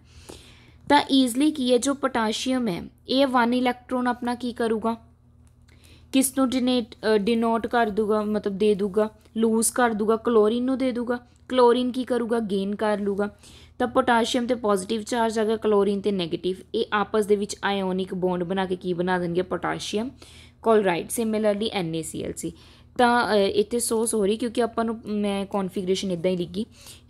ਤਾਂ ਈਜ਼ਲੀ ਕੀ ਹੈ ਜੋ ਪੋਟਾਸ਼ੀਅਮ ਹੈ ਇਹ 1 ਇਲੈਕਟ੍ਰੋਨ ਆਪਣਾ ਕੀ ਕਰੂਗਾ ਕਿਸ ਨੂੰ ਡਿਨੇਟ ਡਿਨੋਟ ਕਰ ਦੂਗਾ ਮਤਲਬ ਦੇ ਦੂਗਾ ਲੂਜ਼ ਕਰ ਦੂਗਾ ਕਲੋਰੀਨ ਨੂੰ ਦੇ ਦੂਗਾ ਕਲੋਰੀਨ ਕੀ ਕਰੂਗਾ ਗੇਨ ਕਰ ਲੂਗਾ ਤਾਂ ਪੋਟਾਸ਼ੀਅਮ ਤੇ ਪੋਜ਼ਿਟਿਵ ਚਾਰਜ ਅਗਰ ਕਲੋਰੀਨ ਤੇ 네ਗੇਟਿਵ ਇਹ ਆਪਸ ਦੇ ਵਿੱਚ ਆਇਓਨਿਕ ਬੌਂਡ ਬਣਾ ਕੇ ਕੀ ਬਣਾ ਦੇਣਗੇ ਪੋਟਾਸ਼ੀਅਮ ਕਲੋਰਾਈਡ ਸਿਮਿਲਰਲੀ ਸੀ ਤਾਂ ਇੱਥੇ ਸੋ ਸੋਰੀ ਕਿਉਂਕਿ ਆਪਾਂ ਨੂੰ ਮੈਂ ਕਨਫੀਗਰੇਸ਼ਨ ਇਦਾਂ ਹੀ ਲਿਖੀ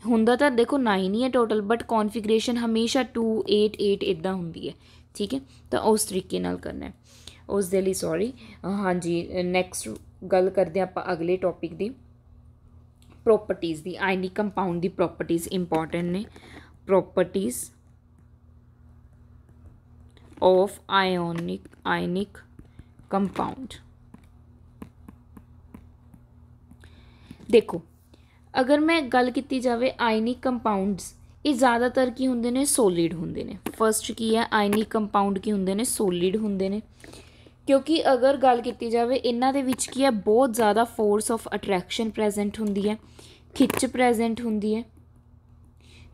ਹੁੰਦਾ ਤਾਂ ਦੇਖੋ 9 ਹੀ ਹੈ ਟੋਟਲ ਬਟ ਕਨਫੀਗਰੇਸ਼ਨ ਹਮੇਸ਼ਾ 288 ਇਦਾਂ ਹੁੰਦੀ ਹੈ ਠੀਕ ਹੈ ਤਾਂ ਉਸ ਤਰੀਕੇ ਨਾਲ ਕਰਨਾ ਹੈ ਉਸ ਦੇ ਲਈ ਸੌਰੀ ਹਾਂਜੀ ਨੈਕਸਟ ਗੱਲ ਕਰਦੇ ਆਪਾਂ ਅਗਲੇ ਟੌਪਿਕ ਦੀ प्रॉपर्टीज़ दी आयनिक कंपाउंड की प्रॉपर्टीज़ इंपॉर्टेंट ने properties of ionic ionic compound देखो अगर मैं गल की जाए आयनिक कंपाउंड ये ज़्यादातर की होंगे ने सोलिड होंगे ने फस्ट की है आयनिक कंपाउंड की होंगे ने सोलिड होंगे ने ਕਿਉਂਕਿ ਅਗਰ ਗੱਲ ਕੀਤੀ ਜਾਵੇ ਇਹਨਾਂ ਦੇ ਵਿੱਚ ਕੀ ਹੈ ਬਹੁਤ ਜ਼ਿਆਦਾ ਫੋਰਸ ਆਫ ਅਟਰੈਕਸ਼ਨ ਪ੍ਰੈਜ਼ੈਂਟ ਹੁੰਦੀ ਹੈ ਖਿੱਚ ਪ੍ਰੈਜ਼ੈਂਟ ਹੁੰਦੀ ਹੈ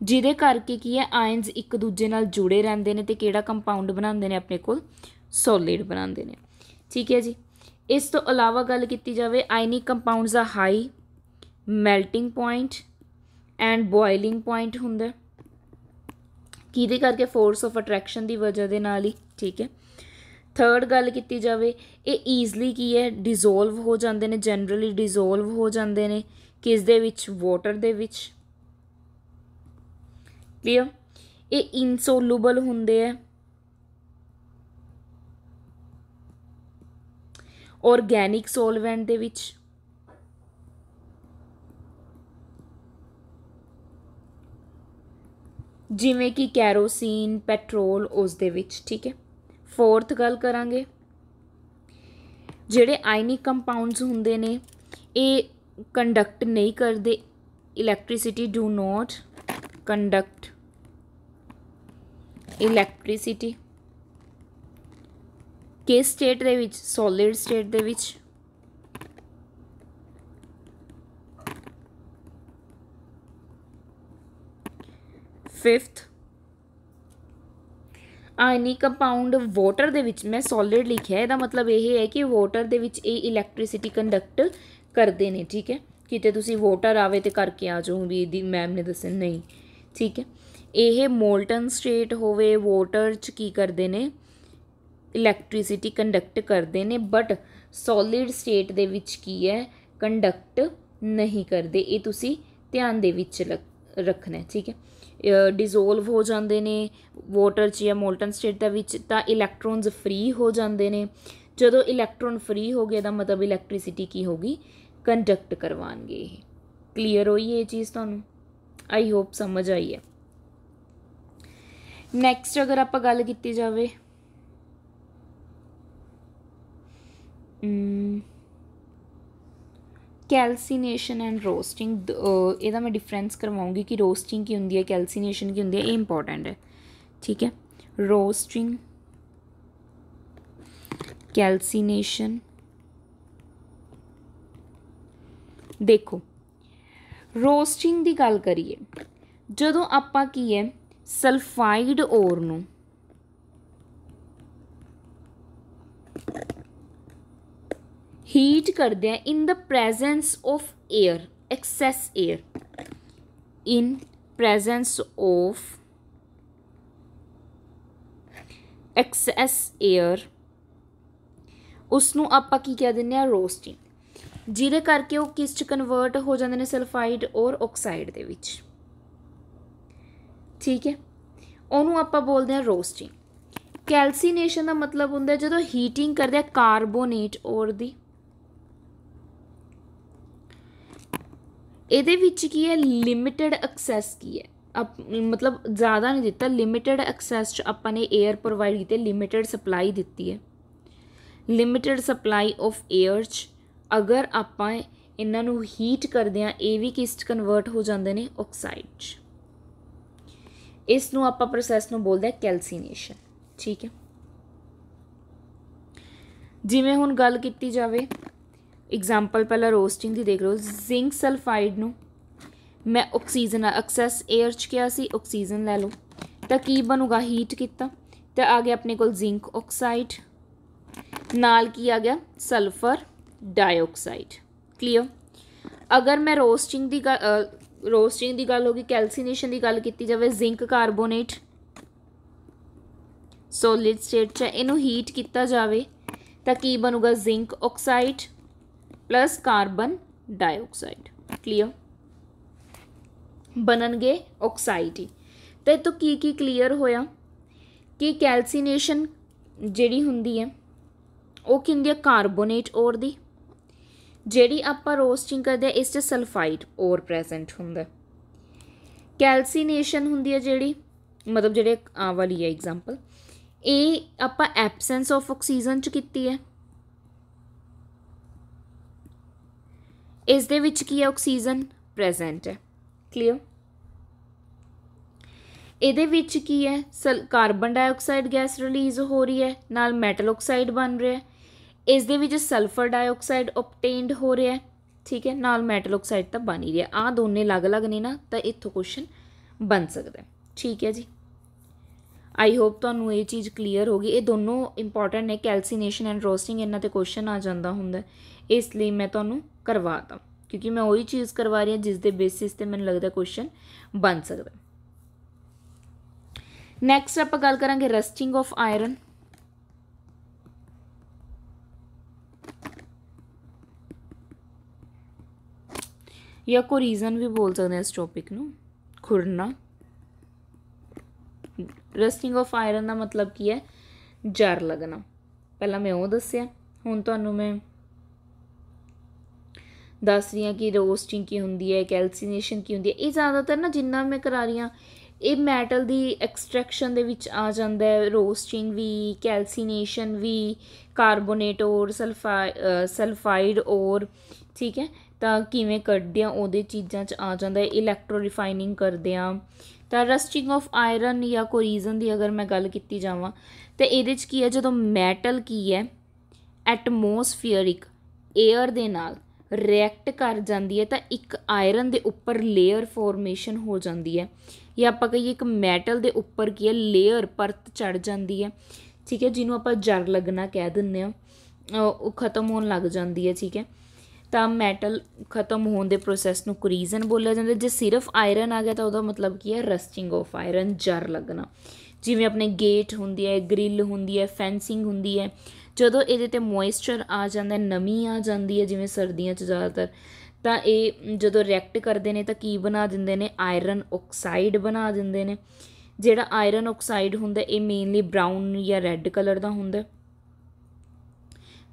ਜਿਹਦੇ ਕਰਕੇ ਕੀ ਹੈ ਆਇਨਸ ਇੱਕ ਦੂਜੇ ਨਾਲ ਜੁੜੇ ਰਹਿੰਦੇ ਨੇ ਤੇ ਕਿਹੜਾ ਕੰਪਾਊਂਡ ਬਣਾਉਂਦੇ ਨੇ ਆਪਣੇ ਕੋਲ ਸੋਲਿਡ ਬਣਾਉਂਦੇ ਨੇ ਠੀਕ ਹੈ ਜੀ ਇਸ ਤੋਂ ਇਲਾਵਾ ਗੱਲ ਕੀਤੀ ਜਾਵੇ ਆਇਨਿਕ ਕੰਪਾਊਂਡਸ ਦਾ high melting point and boiling point ਹੁੰਦਾ ਕਿਹਦੇ ਕਰਕੇ ਫੋਰਸ ਆਫ ਅਟਰੈਕਸ਼ਨ ਦੀ ਵਜ੍ਹਾ ਦੇ ਨਾਲ ਹੀ ਠੀਕ ਹੈ ਥਰਡ ਗੱਲ ਕੀਤੀ ਜਾਵੇ ਇਹ ਈਜ਼ਲੀ ਕੀ ਹੈ ਡਿਸੋਲਵ ਹੋ ਜਾਂਦੇ ਨੇ ਜਨਰਲੀ ਡਿਸੋਲਵ ਹੋ ਜਾਂਦੇ ਨੇ ਕਿਸ ਦੇ ਵਿੱਚ ਵਾਟਰ ਦੇ ਵਿੱਚ ਕਲੀਅਰ ਇਹ ਇਨਸੋਲੂਬਲ ਹੁੰਦੇ ਆ ਆਰਗੈਨਿਕ ਸੋਲਵੈਂਟ ਦੇ ਵਿੱਚ ਜਿਵੇਂ ਕਿ ਕੈਰੋਸੀਨ ਪੈਟਰੋਲ ਉਸ ਦੇ ਵਿੱਚ ਠੀਕ ਹੈ ਫੋਰਥ ਗੱਲ ਕਰਾਂਗੇ ਜਿਹੜੇ ਆਇਨਿਕ ਕੰਪਾਉਂਡਸ ਹੁੰਦੇ ਨੇ ਇਹ ਕੰਡਕਟ ਨਹੀਂ ਕਰਦੇ electricity do not conduct electricity ਕਿਸ ਸਟੇਟ ਦੇ ਵਿੱਚ ਸੋਲਿਡ ਸਟੇਟ ਦੇ ਵਿੱਚ ਫਿਫਥ ਆਇਨੀ ਕੰਪਾਊਂਡ ਵਾਟਰ ਦੇ ਵਿੱਚ ਮੈਂ ਸੋਲਿਡ ਲਿਖਿਆ ਇਹਦਾ ਮਤਲਬ ਇਹ ਹੈ ਕਿ ਵਾਟਰ ਦੇ ਵਿੱਚ ਇਹ ਇਲੈਕਟ੍ਰਿਸਿਟੀ ਕੰਡਕਟ ਕਰਦੇ ਨੇ ਠੀਕ ਹੈ ਕਿਤੇ ਤੁਸੀਂ ਵਾਟਰ ਆਵੇ ਤੇ ਕਰਕੇ ਆ ਜਾਓ ਵੀ ਇਹਦੀ ਮੈਮ ਨੇ ਦੱਸਿਆ ਨਹੀਂ ਠੀਕ ਹੈ ਇਹ ਮੋਲਟਨ ਸਟੇਟ ਹੋਵੇ ਵਾਟਰ ਚ ਕੀ ਕਰਦੇ ਨੇ ਇਲੈਕਟ੍ਰਿਸਿਟੀ ਕੰਡਕਟ ਕਰਦੇ ਨੇ ਬਟ ਸੋਲਿਡ ਸਟੇਟ ਦੇ ਵਿੱਚ ਕੀ ਹੈ ਕੰਡਕਟ ਨਹੀਂ ਕਰਦੇ ਇਹ ਤੁਸੀਂ ਧਿਆਨ ਦੇ ਵਿੱਚ ਰੱਖਣਾ ਠੀਕ ਹੈ ਡਿਸੋਲਵ ਹੋ ਜਾਂਦੇ ਨੇ ਵਾਟਰ 'ਚ ਜਾਂ ਮੋਲਟਨ ਸਟੇਟ ਦੇ ਵਿੱਚ ਤਾਂ ਇਲੈਕਟ੍ਰੋਨਸ ਫ੍ਰੀ ਹੋ ਜਾਂਦੇ ਨੇ ਜਦੋਂ ਇਲੈਕਟ੍ਰੋਨ ਫ੍ਰੀ ਹੋ ਗਏ ਦਾ ਮਤਲਬ ਇਲੈਕਟ੍ਰਿਸਿਟੀ ਕੀ ਹੋਗੀ ਕੰਡਕਟ ਕਰਵਾਣਗੇ ਇਹ ਕਲੀਅਰ ਹੋਈ ਇਹ ਚੀਜ਼ ਤੁਹਾਨੂੰ ਆਈ ਹੋਪ ਸਮਝ ਆਈ ਹੈ ਨੈਕਸਟ ਅਗਰ ਆਪਾਂ ਗੱਲ ਕੀਤੀ ਜਾਵੇ ਹਮ ਕੈਲਸੀਨੇਸ਼ਨ ਐਂਡ ਰੋਸਟਿੰਗ ਇਹਦਾ ਮੈਂ ਡਿਫਰੈਂਸ ਕਰਵਾਉਂਗੀ ਕਿ ਰੋਸਟਿੰਗ ਕੀ ਹੁੰਦੀ ਹੈ ਕੈਲਸੀਨੇਸ਼ਨ ਕੀ ਹੁੰਦੀ ਹੈ ਇਹ ਇੰਪੋਰਟੈਂਟ ਹੈ ਠੀਕ ਹੈ ਰੋਸਟਿੰਗ ਕੈਲਸੀਨੇਸ਼ਨ ਦੇਖੋ ਰੋਸਟਿੰਗ ਦੀ ਗੱਲ ਕਰੀਏ ਜਦੋਂ ਆਪਾਂ ਕੀ ਹੈ ਸਲਫਾਈਡ ਔਰ ਨੂੰ ਹੀਟ ਕਰਦੇ ਆ ਇਨ ਦਾ presence of air excess air in presence of excess air ਉਸ ਨੂੰ ਆਪਾਂ ਕੀ ਕਹਿ ਦਿੰਨੇ ਆ ਰੋਸਟਿੰਗ ਜਿਹਦੇ ਕਰਕੇ ਉਹ ਕਿਸ ਚ ਕਨਵਰਟ ਹੋ ਜਾਂਦੇ ਨੇ ਸਲਫਾਈਡ ਔਰ ਆਕਸਾਈਡ ਦੇ ਵਿੱਚ ਠੀਕ ਹੈ ਉਹਨੂੰ ਆਪਾਂ ਬੋਲਦੇ ਆ ਰੋਸਟਿੰਗ ਕੈਲਸੀਨੇਸ਼ਨ ਦਾ ਮਤਲਬ ਹੁੰਦਾ ਜਦੋਂ ਹੀਟਿੰਗ ਕਰਦੇ ਆ ਕਾਰਬੋਨੇਟ ਔਰ ਦੀ ਇਹਦੇ ਵਿੱਚ ਕੀ ਹੈ ਲਿਮਿਟਿਡ ਐਕਸੈਸ ਕੀ ਹੈ ਮਤਲਬ ਜ਼ਿਆਦਾ ਨਹੀਂ ਦਿੱਤਾ ਲਿਮਿਟਿਡ ਐਕਸੈਸ ਚ ਆਪਾਂ ਨੇ 에ਅਰ ਪ੍ਰੋਵਾਈਡ ਕੀਤੇ ਲਿਮਿਟਿਡ ਸਪਲਾਈ ਦਿੱਤੀ ਹੈ ਲਿਮਿਟਿਡ ਸਪਲਾਈ ਆਫ 에ਅਰ ਚ ਅਗਰ ਆਪਾਂ ਇਹਨਾਂ ਨੂੰ ਹੀਟ ਕਰਦੇ ਆ ਇਹ ਵੀ ਕਿਸ ਚ ਕਨਵਰਟ ਹੋ ਜਾਂਦੇ ਨੇ ਆਕਸਾਈਡ ਚ ਇਸ ਨੂੰ ਆਪਾਂ ਪ੍ਰੋਸੈਸ ਨੂੰ ਬੋਲਦੇ ਆ ਕੈਲਸੀਨੇਸ਼ਨ ਠੀਕ ਹੈ ਜਿਵੇਂ ਹੁਣ ਗੱਲ ਕੀਤੀ ਜਾਵੇ ਐਗਜ਼ਾਮਪਲ ਪਹਿਲਾਂ ਰੋਸਟਿੰਗ ਦੀ ਦੇਖ ਲਓ ਜ਼ਿੰਕ ਸਲਫਾਈਡ ਨੂੰ ਮੈਂ ਆਕਸੀਜਨ ਐਕਸੈਸ 에ਅਰ ਚ ਕਿਹਾ ਸੀ ਆਕਸੀਜਨ ਲੈ ਲਓ ਤਾਂ ਕੀ ਬਣੂਗਾ ਹੀਟ ਕੀਤਾ ਤੇ ਆ ਗਿਆ ਆਪਣੇ ਕੋਲ ਜ਼ਿੰਕ ਆਕਸਾਈਡ ਨਾਲ ਕੀ ਆ ਗਿਆ ਸਲਫਰ ਡਾਈਆਕਸਾਈਡ ਕਲੀਅਰ ਅਗਰ ਮੈਂ ਰੋਸਟਿੰਗ ਦੀ ਰੋਸਟਿੰਗ ਦੀ ਗੱਲ ਹੋਗੀ ਕੈਲਸੀਨੇਸ਼ਨ ਦੀ ਗੱਲ ਕੀਤੀ ਜਾਵੇ ਜ਼ਿੰਕ ਕਾਰਬੋਨੇਟ ਸੋਲਿਡ ਸਟੇਟ ਚ ਇਹਨੂੰ ਹੀਟ ਕੀਤਾ ਜਾਵੇ ਤਾਂ ਕੀ ਬਣੂਗਾ zinc oxide plus carbon dioxide clear ਬਣਨਗੇ ਆਕਸਾਈਡ ਤੇ ਤੋਂ ਕੀ ਕੀ ਕਲੀਅਰ ਹੋਇਆ ਕਿ ਕੈਲਸੀਨੇਸ਼ਨ ਜਿਹੜੀ ਹੁੰਦੀ ਹੈ ਉਹ ਕਿੰਦੀ ਹੈ ਕਾਰਬੋਨੇਟ ਔਰ ਦੀ ਜਿਹੜੀ ਆਪਾਂ ਰੋਸਟਿੰਗ ਕਰਦੇ ਆ ਇਸ ਤੇ ਸਲਫਾਈਡ ਔਰ ਪ੍ਰੈਜ਼ੈਂਟ ਹੁੰਦਾ ਕੈਲਸੀਨੇਸ਼ਨ ਹੁੰਦੀ ਹੈ ਜਿਹੜੀ ਮਤਲਬ ਜਿਹੜੇ ਆ ਵਾਲੀ ਹੈ ਐਗਜ਼ਾਮਪਲ ਇਹ ਆਪਾਂ ਐਬਸੈਂਸ ਆਫ ਆਕਸੀਜਨ 'ਚ ਕੀਤੀ ਹੈ ਇਸ ਦੇ ਵਿੱਚ ਕੀ ਹੈ ਆਕਸੀਜਨ ਪ੍ਰੈਜ਼ੈਂਟ ਹੈ ਕਲੀਅਰ ਇਹਦੇ ਵਿੱਚ ਕੀ ਹੈ ਕਾਰਬਨ ਡਾਈਆਕਸਾਈਡ ਗੈਸ ਰਿਲੀਜ਼ ਹੋ ਰਹੀ ਹੈ ਨਾਲ ਮੈਟਲ ਆਕਸਾਈਡ ਬਣ ਰਿਹਾ ਹੈ ਇਸ ਦੇ ਵਿੱਚ ਸਲਫਰ ਡਾਈਆਕਸਾਈਡ ਆਬਟੇਨਡ ਹੋ ਰਿਹਾ ਹੈ ਠੀਕ ਹੈ ਨਾਲ ਮੈਟਲ ਆਕਸਾਈਡ ਤਾਂ ਬਣ ਹੀ ਰਿਹਾ ਆ ਦੋਨੇ ਅਲੱਗ-ਅਲੱਗ ਨੇ ਨਾ ਤਾਂ ਇੱਥੋਂ ਕੁਐਸਚਨ ਬਣ ਸਕਦਾ ਠੀਕ ਹੈ ਜੀ ਆਈ ਹੋਪ ਤੁਹਾਨੂੰ ਇਹ ਚੀਜ਼ ਕਲੀਅਰ ਹੋ ਗਈ ਇਹ ਦੋਨੋਂ ਇੰਪੋਰਟੈਂਟ ਨੇ ਕੈਲਸੀਨੇਸ਼ਨ ਐਂਡ ਰੋਸਟਿੰਗ ਇਹਨਾਂ ਤੇ ਕੁਐਸਚਨ ਆ ਜਾਂਦਾ ਹੁੰਦਾ ਇਸ ਲਈ ਮੈਂ ਤੁਹਾਨੂੰ ਕਰਵਾਤਾ ਕਿਉਂਕਿ ਮੈਂ ਉਹੀ ਚੀਜ਼ ਕਰਵਾ ਰਹੀ ਹਾਂ ਜਿਸ ਦੇ ਬੇਸਿਸ ਤੇ ਮੈਨੂੰ ਲੱਗਦਾ ਕੁਐਸਚਨ ਬਣ ਸਕਦਾ ਨੈਕਸਟ ਆਪਾਂ ਗੱਲ ਕਰਾਂਗੇ ਰਸਟਿੰਗ ਆਫ ਆਇਰਨ ਇਹ ਕੋ ਰੀਜ਼ਨ ਵੀ ਬੋਲ ਸਕਦੇ ਆ ਇਸ ਟੌਪਿਕ ਨੂੰ ਖੁਰਨਾ ਰਸਟਿੰਗ ਆਫ ਆਇਰਨ ਦਾ ਮਤਲਬ ਕੀ ਹੈ ਜਰ ਲੱਗਣਾ ਪਹਿਲਾਂ ਮੈਂ ਉਹ ਦੱਸਿਆ ਹੁਣ ਤੁਹਾਨੂੰ ਮੈਂ ਦੱਸ ਰਹੀ ਹਾਂ ਕਿ ਰੋਸਟਿੰਗ ਕੀ ਹੁੰਦੀ ਹੈ ਕੈਲਸੀਨੇਸ਼ਨ ਕੀ ਹੁੰਦੀ ਹੈ ਇਹ ਜ਼ਿਆਦਾਤਰ ਨਾ ਜਿੰਨਾ ਮੈਂ ਕਰਾ ਰਹੀ ਹਾਂ ਇਹ ਮੈਟਲ ਦੀ ਐਕਸਟ੍ਰੈਕਸ਼ਨ ਦੇ ਵਿੱਚ ਆ ਜਾਂਦਾ ਹੈ ਰੋਸਟਿੰਗ ਵੀ ਕੈਲਸੀਨੇਸ਼ਨ ਵੀ ਕਾਰਬੋਨੇਟ ਔਰ ਸਲਫਾਈਡ ਔਰ ਠੀਕ ਹੈ ਤਾਂ ਕਿਵੇਂ ਕੱਢਦੇ ਆ ਉਹਦੇ ਚੀਜ਼ਾਂ 'ਚ ਆ ਜਾਂਦਾ ਹੈ ਇਲੈਕਟ੍ਰੋ ਰਿਫਾਈਨਿੰਗ ਕਰਦੇ ਆ ਤਾਂ ਰਸਟਿੰਗ ਆਫ ਆਇਰਨ ਜਾਂ ਕੋਈ ਰੀਜ਼ਨ ਦੀ ਅਗਰ ਮੈਂ ਗੱਲ ਕੀਤੀ ਜਾਵਾਂ ਤੇ ਇਹਦੇ 'ਚ ਕੀ ਹੈ ਜਦੋਂ ਮੈਟਲ ਕੀ ਹੈ ਐਟਮੋਸਫੀਅਰਿਕ 에ਅਰ ਦੇ ਨਾਲ ਰਿਐਕਟ ਕਰ ਜਾਂਦੀ ਹੈ ਤਾਂ ਇੱਕ ਆਇਰਨ ਦੇ ਉੱਪਰ ਲੇਅਰ ਫਾਰਮੇਸ਼ਨ ਹੋ ਜਾਂਦੀ ਹੈ ਜਾਂ ਆਪਾਂ ਕਹੀਏ ਇੱਕ ਮੈਟਲ ਦੇ ਉੱਪਰ ਕੀ ਹੈ ਲੇਅਰ ਪਰਤ ਚੜ ਜਾਂਦੀ ਹੈ ਠੀਕ ਹੈ ਜਿਹਨੂੰ ਆਪਾਂ ਜਰ ਲੱਗਣਾ ਕਹਿ ਦਿੰਦੇ ਆ ਉਹ ਖਤਮ ਹੋਣ ਲੱਗ ਜਾਂਦੀ ਹੈ ਠੀਕ ਹੈ ਤਾਂ ਮੈਟਲ ਖਤਮ ਹੋਣ ਦੇ ਪ੍ਰੋਸੈਸ ਨੂੰ ਕੋਰੀਜ਼ਨ ਬੋਲਿਆ ਜਾਂਦਾ ਜੇ ਸਿਰਫ ਆਇਰਨ ਆ ਗਿਆ ਤਾਂ ਉਹਦਾ ਮਤਲਬ ਕੀ ਹੈ ਰਸਟਿੰਗ ਆਫ ਆਇਰਨ ਜਰ ਲੱਗਣਾ ਜਿਵੇਂ ਆਪਣੇ ਗੇਟ ਹੁੰਦੀ ਹੈ ਗ੍ਰਿਲ ਹੁੰਦੀ ਹੈ ਫੈਂਸਿੰਗ ਹੁੰਦੀ ਹੈ ਜਦੋਂ ਇਹਦੇ ਤੇ ਮੋਇਸਚਰ ਆ ਜਾਂਦਾ ਨਮੀ ਆ ਜਾਂਦੀ ਹੈ ਜਿਵੇਂ ਸਰਦੀਆਂ 'ਚ ਜ਼ਿਆਦਾਤਰ ਤਾਂ ਇਹ ਜਦੋਂ ਰਿਐਕਟ ਕਰਦੇ ਨੇ ਤਾਂ ਕੀ ਬਣਾ ਦਿੰਦੇ ਨੇ ਆਇਰਨ ਆਕਸਾਈਡ ਬਣਾ ਦਿੰਦੇ ਨੇ ਜਿਹੜਾ ਆਇਰਨ ਆਕਸਾਈਡ ਹੁੰਦਾ ਇਹ ਮੇਨਲੀ ਬ੍ਰਾਊਨ ਜਾਂ ਰੈੱਡ ਕਲਰ ਦਾ ਹੁੰਦਾ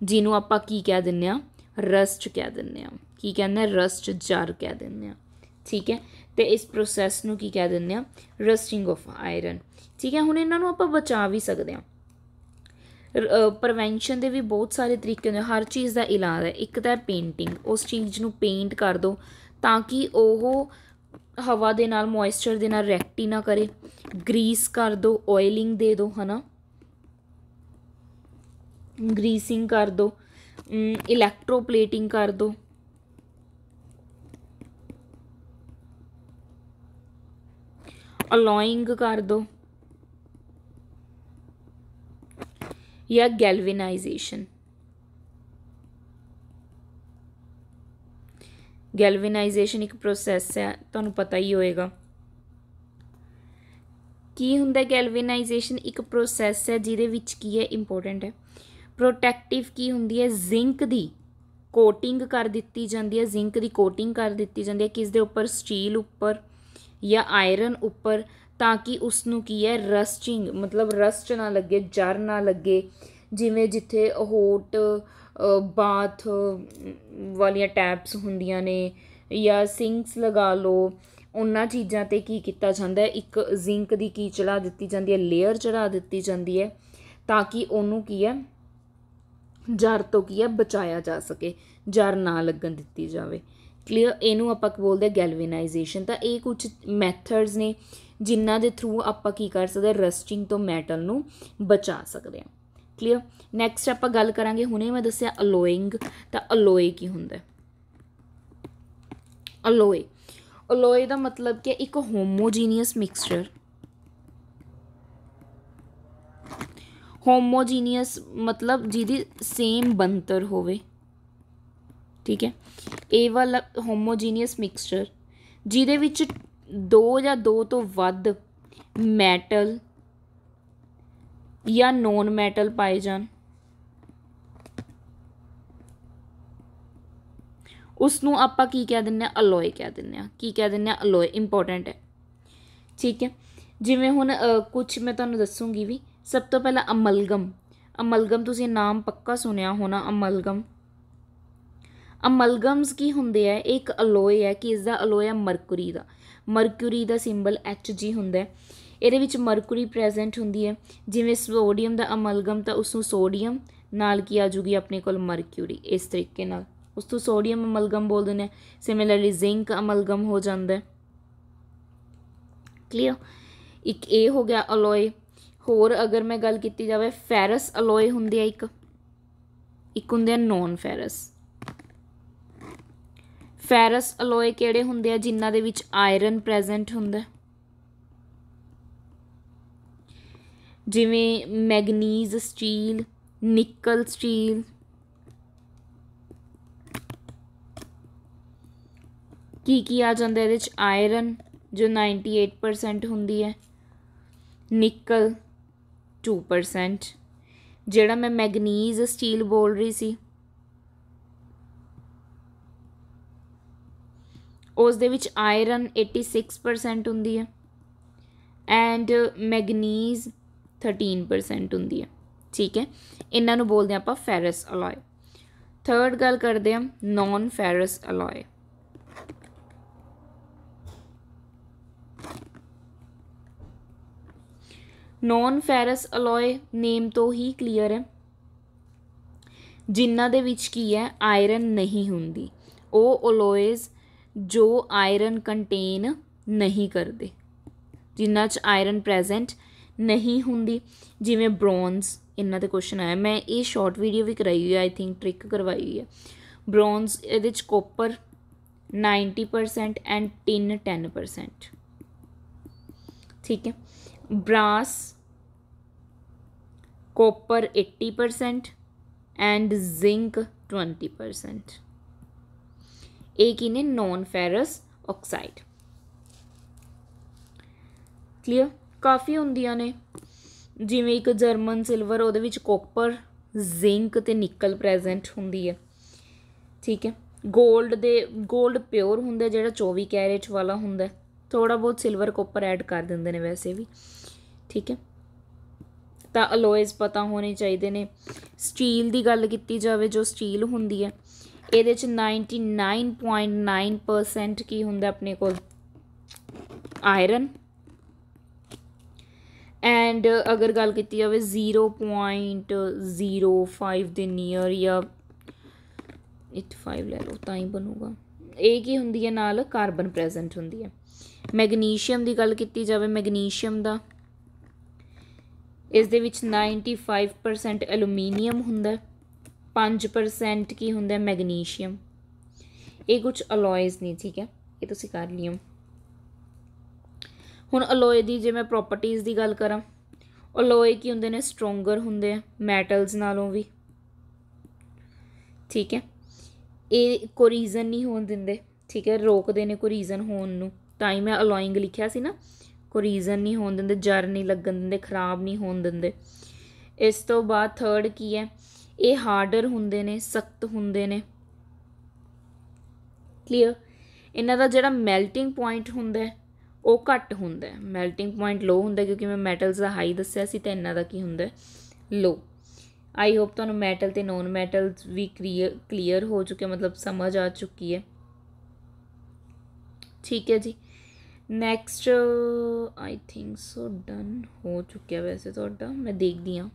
ਜਿਹਨੂੰ ਆਪਾਂ ਕੀ ਕਹਿ ਦਿੰਨੇ ਆ ਰਸਟ ਕਹਿ ਦਿੰਨੇ ਆ ਕੀ ਕਹਿੰਦੇ ਆ ਰਸਟ ਜਰ ਕਹਿ ਦਿੰਨੇ ਆ ਠੀਕ ਹੈ ਤੇ ਇਸ ਪ੍ਰੋਸੈਸ ਨੂੰ ਕੀ ਕਹਿ ਦਿੰਨੇ ਆ ਰਸਟਿੰਗ ਆਫ ਆਇਰਨ ਠੀਕ ਹੈ ਹੁਣ ਇਹਨਾਂ ਨੂੰ ਆਪਾਂ ਬਚਾ ਵੀ ਸਕਦੇ ਆ ਪ੍ਰੀਵੈਂਸ਼ਨ ਦੇ ਵੀ ਬਹੁਤ ਸਾਰੇ ਤਰੀਕੇ ਨੇ ਹਰ ਚੀਜ਼ ਦਾ ਇਲਾਜ ਹੈ ਇੱਕ ਤਾਂ ਪੇਂਟਿੰਗ ਉਸ ਚੀਜ਼ ਨੂੰ ਪੇਂਟ ਕਰ ਦੋ ਤਾਂ ਕਿ ਉਹ ਹਵਾ ਦੇ ਨਾਲ ਮੋਇਸਚਰ ਦੇ ਨਾਲ ਰੈਕਟੀ ਨਾ ਕਰੇ ਗਰੀਸ ਕਰ ਦੋ ਆਇਲਿੰਗ ਦੇ ਦਿਓ ਹਨਾ ਗਰੀਸਿੰਗ ਕਰ ਦੋ ਇਲੈਕਟ੍ਰੋਪਲੇਟਿੰਗ ਕਰ ਦੋ ਅਲੋਇੰਗ ਕਰ ਦੋ ਜਾਂ ਗੈਲਵਨਾਈਜੇਸ਼ਨ ਗੈਲਵਨਾਈਜੇਸ਼ਨ ਇੱਕ ਪ੍ਰੋਸੈਸ ਹੈ ਤੁਹਾਨੂੰ ਪਤਾ ਹੀ ਹੋਏਗਾ ਕੀ ਹੁੰਦਾ ਗੈਲਵਨਾਈਜੇਸ਼ਨ ਇੱਕ ਪ੍ਰੋਸੈਸ ਹੈ ਜਿਹਦੇ ਵਿੱਚ ਕੀ ਹੈ ਇੰਪੋਰਟੈਂਟ ਹੈ ਪ੍ਰੋਟੈਕਟਿਵ ਕੀ ਹੁੰਦੀ ਹੈ ਜ਼ਿੰਕ ਦੀ ਕੋਟਿੰਗ ਕਰ ਦਿੱਤੀ ਜਾਂਦੀ ਹੈ ਜ਼ਿੰਕ ਦੀ ਕੋਟਿੰਗ ਕਰ ਦਿੱਤੀ ਜਾਂਦੀ ਹੈ ਕਿਸ ਦੇ ਉੱਪਰ ਸਟੀਲ ਉੱਪਰ ਜਾਂ ਆਇਰਨ ਉੱਪਰ ਤਾਂ ਕਿ ਉਸ ਨੂੰ ਕੀ ਹੈ ਰਸਟਿੰਗ ਮਤਲਬ ਰਸਟ ਨਾ ਲੱਗੇ ਜਰ ਨਾ ਲੱਗੇ ਜਿਵੇਂ ਜਿੱਥੇ ਹੋਟ ਬਾਥ ਵਾਲੀਆਂ ਟੈਪਸ ਹੁੰਦੀਆਂ ਨੇ ਜਾਂ ਸਿੰਕਸ ਲਗਾ ਲਓ ਉਹਨਾਂ ਚੀਜ਼ਾਂ ਤੇ ਕੀ ਕੀਤਾ ਜਾਂਦਾ ਹੈ ਇੱਕ ਜ਼ਿੰਕ ਦੀ ਕੀ ਚੜਾ ਦਿੱਤੀ ਜਾਂਦੀ ਹੈ ਲੇਅਰ ਚੜਾ ਦਿੱਤੀ ਜਾਂਦੀ ਹੈ ਤਾਂ ਕਿ ਉਹਨੂੰ ਕੀ ਹੈ ਜਰ ਤੋਂ ਕੀ ਹੈ ਬਚਾਇਆ ਜਾ ਸਕੇ ਜਰ ਨਾ ਲੱਗਣ ਦਿੱਤੀ ਜਾਵੇ ਕਲੀਅਰ ਇਹਨੂੰ ਆਪਾਂ ਕੀ ਬੋਲਦੇ ਗੈਲਵਨਾਈਜੇਸ਼ਨ ਤਾਂ ਇਹ ਕੁਝ ਮੈਥਡਸ ਨੇ ਜਿਨ੍ਹਾਂ ਦੇ ਥਰੂ ਆਪਾਂ ਕੀ ਕਰ ਸਕਦੇ ਰਸਟਿੰਗ ਤੋਂ ਮੈਟਲ ਨੂੰ ਬਚਾ ਸਕਦੇ ਹਾਂ ਕਲੀਅਰ ਨੈਕਸਟ ਆਪਾਂ ਗੱਲ ਕਰਾਂਗੇ ਹੁਣੇ ਮੈਂ ਦੱਸਿਆ ਅਲੋਇੰਗ ਤਾਂ ਅਲੋਏ ਕੀ ਹੁੰਦਾ ਅਲੋਏ ਅਲੋਏ ਦਾ ਮਤਲਬ ਕਿ ਇੱਕ ਹੋਮੋਜੀਨੀਅਸ ਮਿਕਸਚਰ ਹੋਮੋਜੀਨੀਅਸ ਮਤਲਬ ਜਿਹਦੀ ਸੇਮ ਬੰਤਰ ਹੋਵੇ ਠੀਕ ਹੈ ਇਹ ਵਾਲਾ ਹੋਮੋਜੀਨੀਅਸ ਮਿਕਸਚਰ ਜਿਹਦੇ ਵਿੱਚ ਦੋ ਜਾਂ ਦੋ ਤੋਂ ਵੱਧ ਮੈਟਲ ਜਾਂ ਨੋਨ ਮੈਟਲ ਪਾਏ ਜਾਣ ਉਸ ਨੂੰ ਆਪਾਂ ਕੀ ਕਹਿ ਦਿੰਨੇ ਆ ਅਲੋਏ ਕਹਿ ਦਿੰਨੇ ਆ ਕੀ ਕਹਿ ਦਿੰਨੇ ਆ ਅਲੋਏ ਇੰਪੋਰਟੈਂਟ ਹੈ ਠੀਕ ਹੈ ਜਿਵੇਂ ਹੁਣ ਕੁਝ ਮੈਂ ਤੁਹਾਨੂੰ ਦੱਸੂਗੀ ਵੀ ਸਭ ਤੋਂ ਪਹਿਲਾਂ ਅਮਲਗਮ ਅਮਲਗਮ ਤੁਸੀਂ ਨਾਮ ਪੱਕਾ ਸੁਣਿਆ ਹੋਣਾ ਅਮਲਗਮ ਅਮਲਗਮਸ ਕੀ ਹੁੰਦੇ ਆ ਇੱਕ ਅਲੋਏ ਹੈ ਕਿ ਇਸ ਦਾ ਅਲੋਇਆ ਮਰਕਰੀ ਦਾ ਮਰਕਰੀ ਦਾ ਸਿੰਬਲ Hg ਹੁੰਦਾ ਹੈ ਇਹਦੇ ਵਿੱਚ ਮਰਕਰੀ ਪ੍ਰੈਜ਼ੈਂਟ ਹੁੰਦੀ ਹੈ ਜਿਵੇਂ ਸੋਡੀਅਮ ਦਾ ਅਮਲਗਮ ਤਾਂ ਉਸ ਨੂੰ ਸੋਡੀਅਮ ਨਾਲ ਕੀ ਆ ਜੂਗੀ ਆਪਣੇ ਕੋਲ ਮਰਕਰੀ ਇਸ ਤਰੀਕੇ ਨਾਲ ਉਸ ਤੋਂ ਸੋਡੀਅਮ ਅਮਲਗਮ ਬੋਲ ਦਿੰਦੇ ਨੇ ਸਿਮਿਲਰਲੀ ਜ਼ਿੰਕ ਅਮਲਗਮ ਹੋ ਜਾਂਦਾ ਹੈ ਕਲੀਅਰ ਇੱਕ ਇਹ ਹੋ ਗਿਆ ਅਲੋਏ ਹੋਰ ਅਗਰ ਮੈਂ ਗੱਲ ਕੀਤੀ ਜਾਵੇ ਫੈਰਸ ਅਲੋਏ ਹੁੰਦੇ ਆ ਇੱਕ ਇੱਕ ਹੁੰਦੇ ਆ ਨੋਨ ਫੈਰਸ ਫੈਰਸ ਅਲੋਏ ਕਿਹੜੇ ਹੁੰਦੇ ਆ ਜਿਨ੍ਹਾਂ ਦੇ ਵਿੱਚ ਆਇਰਨ ਪ੍ਰੈਜ਼ੈਂਟ ਹੁੰਦਾ ਜਿਵੇਂ ਮੈਗਨੀਜ਼ ਸਟੀਲ ਨਿਕਲ ਸਟੀਲ ਕੀ ਕੀ ਆ ਜਾਂਦਾ ਇਹਦੇ ਵਿੱਚ ਆਇਰਨ ਜੋ 98% ਹੁੰਦੀ ਹੈ ਨਿਕਲ 2% ਜਿਹੜਾ ਮੈਂ ਮੈਗਨੀਜ਼ ਸਟੀਲ ਬੋਲ ਰਹੀ ਸੀ ਉਸ ਦੇ ਵਿੱਚ ਆਇਰਨ 86% ਹੁੰਦੀ ਹੈ ਐਂਡ ਮੈਗਨੀਜ਼ 13% ਹੁੰਦੀ ਹੈ ਠੀਕ ਹੈ ਇਹਨਾਂ ਨੂੰ ਬੋਲਦੇ ਆਪਾਂ ਫੈਰਸ ਅਲੋਏ ਥਰਡ ਗੱਲ ਕਰਦੇ ਹਾਂ non ferrous alloy non ferrous alloy name ਤੋਂ ਹੀ ਕਲੀਅਰ ਹੈ ਜਿਨ੍ਹਾਂ ਦੇ ਵਿੱਚ ਕੀ ਹੈ ਆਇਰਨ ਨਹੀਂ ਹੁੰਦੀ ਉਹ ਅਲੋਏਜ਼ ਜੋ ਆਇਰਨ ਕੰਟੇਨ ਨਹੀਂ ਕਰਦੇ ਜਿਨ੍ਹਾਂ 'ਚ ਆਇਰਨ ਪ੍ਰੈਜ਼ੈਂਟ ਨਹੀਂ ਹੁੰਦੀ ਜਿਵੇਂ ਬ੍ਰੌਂਜ਼ ਇਹਨਾਂ ਦੇ ਕੁਐਸਚਨ ਆਇਆ ਮੈਂ ਇਹ ਸ਼ਾਰਟ ਵੀਡੀਓ ਵੀ ਕਰਾਈ ਹੋਈ ਆਈ ਥਿੰਕ ਟ੍ਰਿਕ ਕਰਵਾਈ ਹੋਈ ਹੈ ਬ੍ਰੌਂਜ਼ ਇਹਦੇ 'ਚ ਕੋਪਰ 90% ਐਂਡ ਟਿਨ 10% ਠੀਕ ਹੈ brass copper 80% and zinc 20% एक इन्हें नॉन फेरस ਆਕਸਾਈਡ ਕਲੀਅਰ ਕਾਫੀ ਹੁੰਦੀਆਂ ਨੇ ਜਿਵੇਂ ਇੱਕ ਜਰਮਨ ਸਿਲਵਰ ਉਹਦੇ ਵਿੱਚ ਕੋਪਰ ਜ਼ਿੰਕ ਤੇ ਨਿਕਲ ਪ੍ਰੈਜ਼ੈਂਟ ਹੁੰਦੀ ਹੈ ਠੀਕ ਹੈ 골ਡ ਦੇ 골ਡ ਪਿਓਰ ਹੁੰਦਾ ਜਿਹੜਾ 24 ਕੈਰੇਟ ਵਾਲਾ ਹੁੰਦਾ ਥੋੜਾ ਬਹੁਤ ਸਿਲਵਰ ਕੋਪਰ ਐਡ ਕਰ ਦਿੰਦੇ ਨੇ ਵੈਸੇ ਵੀ ਠੀਕ ਹੈ ਤਾਂ ਅਲੋਇਜ਼ ਪਤਾ ਹੋਣੇ ਚਾਹੀਦੇ ਨੇ ਸਟੀਲ ਦੀ ਗੱਲ ਕੀਤੀ ਜਾਵੇ ਜੋ ਸਟੀਲ ਹੁੰਦੀ ਹੈ ਇਹਦੇ ਚ 99.9% ਕੀ ਹੁੰਦਾ ਆਪਣੇ ਕੋਲ ਆਇਰਨ ਐਂਡ ਅਗਰ ਗੱਲ ਕੀਤੀ ਜਾਵੇ 0.05 ਦੇ ਨੀਅਰ ਜਾਂ 85 ਲੈ ਲਓ ਤਾਂ ਹੀ ਬਣੂਗਾ ਇਹ ਕੀ ਹੁੰਦੀ ਹੈ ਨਾਲ ਕਾਰਬਨ ਪ੍ਰੈਜ਼ੈਂਟ ਹੁੰਦੀ ਹੈ ਮੈਗਨੀਸ਼ੀਅਮ ਦੀ ਗੱਲ ਕੀਤੀ ਜਾਵੇ ਮੈਗਨੀਸ਼ੀਅਮ ਦਾ ਇਸ ਦੇ ਵਿੱਚ 95% ਐਲੂਮੀਨੀਅਮ ਹੁੰਦਾ 5% ਕੀ ਹੁੰਦਾ ਮੈਗਨੀਸ਼ੀਅਮ ਇਹ ਕੁਝ ਅਲੋਇਜ਼ ਨੇ ਠੀਕ ਹੈ ਇਹ ਤੁਸੀਂ ਕਰ ਲਿਓ ਹੁਣ ਅਲੋਏ ਦੀ ਜੇ ਮੈਂ ਪ੍ਰੋਪਰਟੀਆਂ ਦੀ ਗੱਲ ਕਰਾਂ ਅਲੋਏ ਕੀ ਹੁੰਦੇ ਨੇ ਸਟਰੋਂਗਰ ਹੁੰਦੇ ਆ ਮੈਟਲਸ ਨਾਲੋਂ ਵੀ ਠੀਕ ਹੈ ਇਹ ਕੋ ਰੀਜ਼ਨ ਨਹੀਂ ਹੋਣ ਦਿੰਦੇ ਠੀਕ ਹੈ ਰੋਕਦੇ ਨੇ ਕੋ ਰੀਜ਼ਨ ਹੋਣ ਨੂੰ ਤਾਂ ਹੀ ਮੈਂ ਅਲੋਇੰਗ ਲਿਖਿਆ ਸੀ ਨਾ ਕੋ ਰੀਜ਼ਨ ਨਹੀਂ ਹੋਣ ਦਿੰਦੇ ਜਰ ਨਹੀਂ ਲੱਗਣ ਦਿੰਦੇ ਖਰਾਬ ਨਹੀਂ ਹੋਣ ਦਿੰਦੇ ਇਸ ਤੋਂ ਬਾਅਦ ਥਰਡ ਕੀ ਹੈ ਇਹ ਹਾਰਡਰ ਹੁੰਦੇ ਨੇ ਸਖਤ ਹੁੰਦੇ ਨੇ ਕਲੀਅਰ ਇਹਨਾਂ ਦਾ ਜਿਹੜਾ ਮੈਲਟਿੰਗ ਪੁਆਇੰਟ ਹੁੰਦਾ ਉਹ ਘੱਟ ਹੁੰਦਾ ਮੈਲਟਿੰਗ ਪੁਆਇੰਟ ਲੋ ਹੁੰਦਾ ਕਿਉਂਕਿ ਮੈਂ ਮੈਟਲਸ ਦਾ ਹਾਈ ਦੱਸਿਆ ਸੀ ਤਾਂ ਇਹਨਾਂ ਦਾ ਕੀ ਹੁੰਦਾ ਲੋ ਆਈ ਹੋਪ ਤੁਹਾਨੂੰ ਮੈਟਲ ਤੇ ਨੋਨ ਮੈਟਲਸ ਵੀ ਕਲੀਅਰ ਹੋ ਚੁੱਕੇ ਮਤਲਬ ਸਮਝ ਆ ਚੁੱਕੀ ਹੈ ਠੀਕ ਹੈ ਜੀ next I think so done ਹੋ ਚੁੱਕਿਆ ਵੈਸੇ ਤੁਹਾਡਾ ਮੈਂ ਦੇਖਦੀ ਆ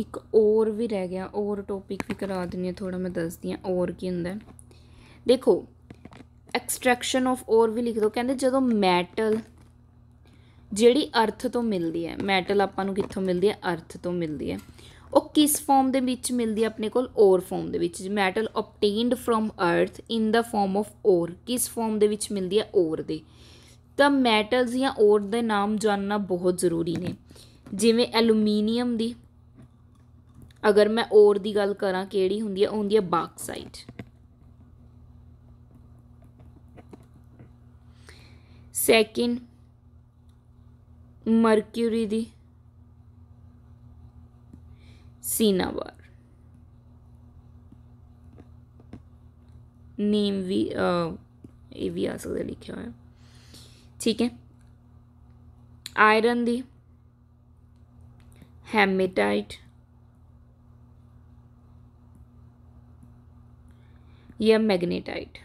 ਇੱਕ ਔਰ ਵੀ ਰਹਿ ਗਿਆ ਔਰ ਟੌਪਿਕ ਵੀ ਕਰਾ ਦਿੰਦੀ ਆ ਥੋੜਾ ਮੈਂ ਦੱਸਦੀ ਆ ਔਰ ਕੀ ਹੁੰਦਾ ਦੇਖੋ ਐਕਸਟ੍ਰੈਕਸ਼ਨ ਆਫ ਔਰ ਵੀ ਲਿਖ ਦੋ ਕਹਿੰਦੇ ਜਦੋਂ ਮੈਟਲ ਜਿਹੜੀ ਅਰਥ ਤੋਂ ਮਿਲਦੀ ਹੈ ਮੈਟਲ ਆਪਾਂ ਨੂੰ ਕਿੱਥੋਂ ਮਿਲਦੀ ਹੈ ਅਰਥ ਤੋਂ ਮਿਲਦੀ ਹੈ ਉਹ ਕਿਸ ਫਾਰਮ ਦੇ ਵਿੱਚ ਮਿਲਦੀ ਹੈ ਆਪਣੇ ਕੋਲ ਔਰ ਫਾਰਮ ਦੇ ਵਿੱਚ ਮੈਟਲ ਆਬਟੇਨਡ ਫਰਮ ਅਰਥ ਇਨ ਦਾ ਫਾਰਮ ਆਫ ਔਰ ਕਿਸ ਫਾਰਮ ਦੇ ਵਿੱਚ ਮਿਲਦੀ ਹੈ ਔਰ ਦੇ ਤਾਂ ਮੈਟਲਸ ਜਾਂ ਔਰ ਦੇ ਨਾਮ ਜਾਣਨਾ ਬਹੁਤ ਜ਼ਰੂਰੀ ਨੇ ਜਿਵੇਂ ਐਲੂਮੀਨੀਅਮ ਦੀ ਅਗਰ ਮੈਂ ਔਰ ਦੀ ਗੱਲ ਕਰਾਂ ਕਿਹੜੀ ਹੁੰਦੀ ਹੈ ਹੁੰਦੀ ਹੈ ਬਾਕਸਾਈਟ ਸੈਕਿੰਡ ਮਰਕਿਊਰੀ ਦੀ सीनावर नेम भी ये भी आ सकता लिखे हुए हैं ठीक है आयरन दी हैमेटाइट या मैग्नेटाइट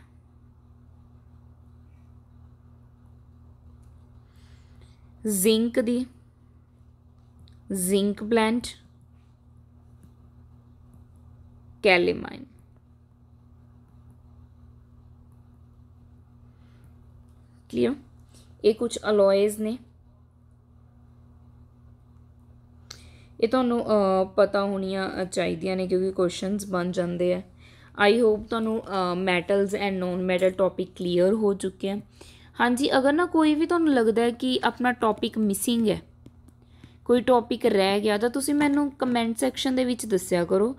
जिंक दी जिंक प्लांट calamine. Clear? ਇਹ ਕੁਝ ਅਲੋਇਜ਼ ਨੇ ਇਹ ਤੁਹਾਨੂੰ ਪਤਾ ਹੋਣੀਆਂ ਚਾਹੀਦੀਆਂ ਨੇ ਕਿਉਂਕਿ ਕੁਐਸਚਨਸ ਬਣ ਜਾਂਦੇ ਆ ਆਈ ਹੋਪ ਤੁਹਾਨੂੰ metals and non metal topic clear ਹੋ ਚੁੱਕੇ ਆ ਹਾਂਜੀ ਅਗਰ ਨਾ ਕੋਈ ਵੀ ਤੁਹਾਨੂੰ ਲੱਗਦਾ ਹੈ ਕਿ ਆਪਣਾ ਟੌਪਿਕ ਮਿਸਿੰਗ ਹੈ ਕੋਈ ਟੌਪਿਕ ਰਹਿ ਗਿਆ ਤਾਂ ਤੁਸੀਂ ਮੈਨੂੰ ਕਮੈਂਟ ਸੈਕਸ਼ਨ ਦੇ ਵਿੱਚ ਦੱਸਿਆ ਕਰੋ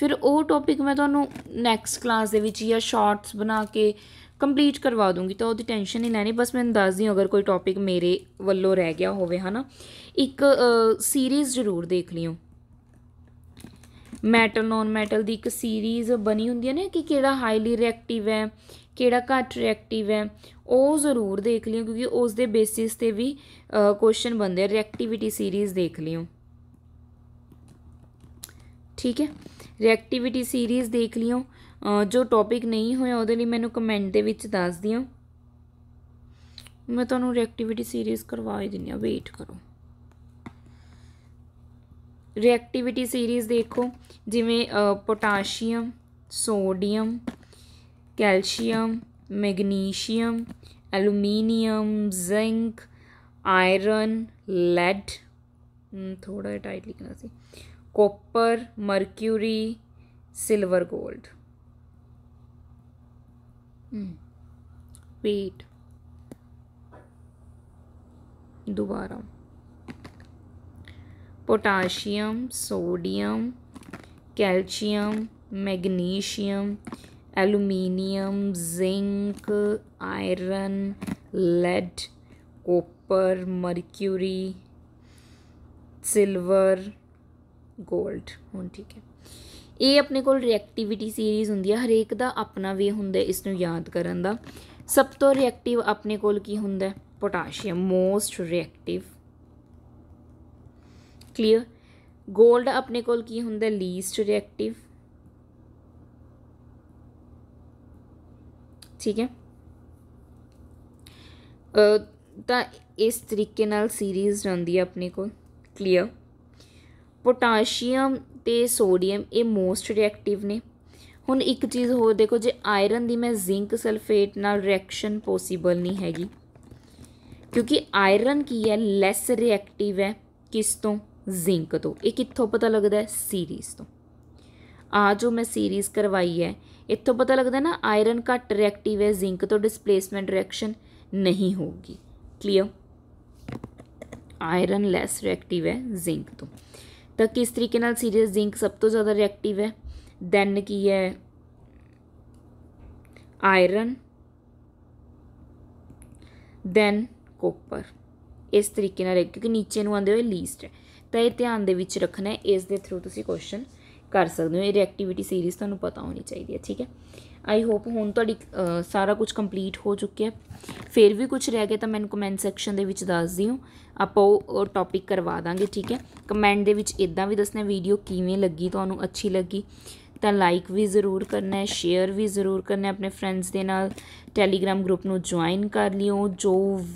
ਫਿਰ ਉਹ ਟੌਪਿਕ ਮੈਂ ਤੁਹਾਨੂੰ ਨੈਕਸਟ ਕਲਾਸ ਦੇ ਵਿੱਚ ਜਾਂ ਸ਼ਾਰਟਸ ਬਣਾ ਕੇ ਕੰਪਲੀਟ ਕਰਵਾ ਦੂੰਗੀ ਤਾਂ ਉਹਦੀ ਟੈਨਸ਼ਨ ਨਹੀਂ ਲੈਣੀ ਬਸ ਮੈਨੂੰ ਦੱਸ ਦਿਓ ਅਗਰ ਕੋਈ ਟੌਪਿਕ ਮੇਰੇ ਵੱਲੋਂ ਰਹਿ ਗਿਆ ਹੋਵੇ ਹਨਾ ਇੱਕ ਸੀਰੀਜ਼ ਜ਼ਰੂਰ ਦੇਖ ਲਿਓ ਮੈਟਲ ਨੋਨ ਮੈਟਲ ਦੀ ਇੱਕ ਸੀਰੀਜ਼ ਬਣੀ ਹੁੰਦੀ ਹੈ ਨਾ ਕਿ ਕਿਹੜਾ ਹਾਈਲੀ ਰਿਐਕਟਿਵ ਹੈ ਕਿਹੜਾ ਘੱਟ ਰਿਐਕਟਿਵ ਹੈ ਉਹ ਜ਼ਰੂਰ ਦੇਖ ਲਿਓ ਕਿਉਂਕਿ ਉਸ ਦੇ ਬੇਸਿਸ ਤੇ ਵੀ ਕੁਐਸਚਨ ਬਣਦੇ ਆ ਰਿਐਕਟਿਵਿਟੀ ਸੀਰੀਜ਼ ਦੇਖ ਲਿਓ ਠੀਕ ਹੈ ਰਿਐਕਟਿਵਿਟੀ ਸੀਰੀਜ਼ ਦੇਖ ਲਿਓ ਜੋ ਟੌਪਿਕ ਨਹੀਂ ਹੋਇਆ ਉਹਦੇ ਲਈ ਮੈਨੂੰ ਕਮੈਂਟ ਦੇ ਵਿੱਚ ਦੱਸ ਦਿਓ ਮੈਂ ਤੁਹਾਨੂੰ ਰਿਐਕਟਿਵਿਟੀ ਸੀਰੀਜ਼ ਕਰਵਾ ਹੀ ਦਿੰਨੀ ਆ ਵੇਟ ਕਰੋ ਰਿਐਕਟਿਵਿਟੀ ਸੀਰੀਜ਼ ਦੇਖੋ ਜਿਵੇਂ potassium sodium calcium magnesium aluminium zinc iron lead hmm, थोड़ा टाइट लिखना चाहिए copper mercury silver gold hmm, पेट दोबारा potassium sodium calcium magnesium aluminium zinc iron lead copper mercury silver gold ਹੁਣ ਠੀਕ ਹੈ ਇਹ ਆਪਣੇ ਕੋਲ ਰਿਐਕਟੀਵਿਟੀ ਸੀਰੀਜ਼ ਹੁੰਦੀ ਹੈ ਹਰੇਕ ਦਾ ਆਪਣਾ ਵੇ ਹੁੰਦਾ ਇਸ ਨੂੰ ਯਾਦ ਕਰਨ ਦਾ ਸਭ ਤੋਂ ਰਿਐਕਟਿਵ ਆਪਣੇ ਕੋਲ ਕੀ ਹੁੰਦਾ ਹੈ potassium most reactive clear gold ਆਪਣੇ ਕੋਲ ਕੀ ਹੁੰਦਾ ਲੀਸਟ ਰਿਐਕਟਿਵ ਠੀਕ ਹੈ ਤਾਂ ਇਸ ਤਰੀਕੇ ਨਾਲ ਸੀਰੀਜ਼ ਜਾਂਦੀ ਹੈ ਆਪਣੇ ਕੋਲ ਕਲੀਅਰ ਪੋਟਾਸ਼ੀਅਮ ਤੇ ਸੋਡੀਅਮ ਇਹ ਮੋਸਟ ਰਿਐਕਟਿਵ ਨੇ ਹੁਣ ਇੱਕ ਚੀਜ਼ ਹੋਰ ਦੇਖੋ ਜੇ ਆਇਰਨ ਦੀ ਮੈਂ ਜ਼ਿੰਕ ਸਲਫੇਟ ਨਾਲ ਰਿਐਕਸ਼ਨ ਪੋਸੀਬਲ ਨਹੀਂ ਹੈਗੀ ਕਿਉਂਕਿ ਆਇਰਨ ਕੀ ਹੈ ਲੈਸ ਰਿਐਕਟਿਵ ਹੈ ਕਿਸ ਤੋਂ ਜ਼ਿੰਕ ਤੋਂ ਇਹ ਕਿੱਥੋਂ ਪਤਾ ਲੱਗਦਾ ਹੈ ਸੀਰੀਜ਼ ਤੋਂ ਆ ਜੋ ਮੈਂ ਸੀਰੀਜ਼ ਕਰਵਾਈ ਹੈ ਇੱਥੋਂ ਪਤਾ ਲੱਗਦਾ ਨਾ ਆਇਰਨ ਘੱਟ ਰਿਐਕਟਿਵ ਹੈ ਜ਼ਿੰਕ ਤੋਂ ਡਿਸਪਲੇਸਮੈਂਟ ਰਿਐਕਸ਼ਨ ਨਹੀਂ ਹੋਊਗੀ ਕਲੀਅਰ ਆਇਰਨ ਲੈਸ ਰਿਐਕਟਿਵ ਹੈ ਜ਼ਿੰਕ ਤੋਂ ਤਾਂ ਕਿਸ ਤਰੀਕੇ ਨਾਲ ਸੀਰੀਅਸ ਜ਼ਿੰਕ ਸਭ ਤੋਂ ਜ਼ਿਆਦਾ ਰਿਐਕਟਿਵ ਹੈ ਦੈਨ ਕੀ ਹੈ ਆਇਰਨ ਦੈਨ ਕੋਪਰ ਇਸ ਤਰੀਕੇ ਨਾਲ ਕਿਉਂਕਿ ਨੀਚੇ ਨੂੰ ਆਉਂਦੇ ਹੋਏ ਲੀਸਟ ਹੈ ਤਾਂ ਇਹ ਧਿਆਨ ਦੇ ਵਿੱਚ ਰੱਖਣਾ ਹੈ ਇਸ ਦੇ ਥਰੂ ਤੁਸੀਂ ਕੁਐਸਚਨ ਕਰ ਸਕਦੇ ਹੋ ਇਹ ਰਿਐਕਟੀਵਿਟੀ ਸੀਰੀਜ਼ ਤੁਹਾਨੂੰ ਪਤਾ ਹੋਣੀ ਚਾਹੀਦੀ ਹੈ ਠੀਕ ਹੈ ਆਈ ਹੋਪ ਹੁਣ ਤੁਹਾਡੀ ਸਾਰਾ ਕੁਝ ਕੰਪਲੀਟ ਹੋ ਚੁੱਕਿਆ ਫਿਰ ਵੀ ਕੁਝ ਰਹਿ ਗਿਆ ਤਾਂ ਮੈਨੂੰ ਕਮੈਂਟ ਸੈਕਸ਼ਨ ਦੇ ਵਿੱਚ ਦੱਸ ਦਿਓ ਆਪਾਂ ਉਹ ਟੌਪਿਕ ਕਰਵਾ ਦਾਂਗੇ ਠੀਕ ਹੈ ਕਮੈਂਟ ਦੇ ਵਿੱਚ ਇਦਾਂ ਵੀ ਦੱਸਣਾ ਵੀਡੀਓ ਕਿਵੇਂ ਲੱਗੀ ਤੁਹਾਨੂੰ ਅੱਛੀ ਲੱਗੀ ਤਾਂ ਲਾਈਕ ਵੀ ਜ਼ਰੂਰ ਕਰਨਾ ਹੈ ਸ਼ੇਅਰ ਵੀ ਜ਼ਰੂਰ ਕਰਨਾ ਹੈ ਆਪਣੇ ਫਰੈਂਡਸ ਦੇ ਨਾਲ ਟੈਲੀਗ੍ਰam ਗਰੁੱਪ ਨੂੰ ਜੁਆਇਨ ਕਰ ਲਿਓ ਜੋ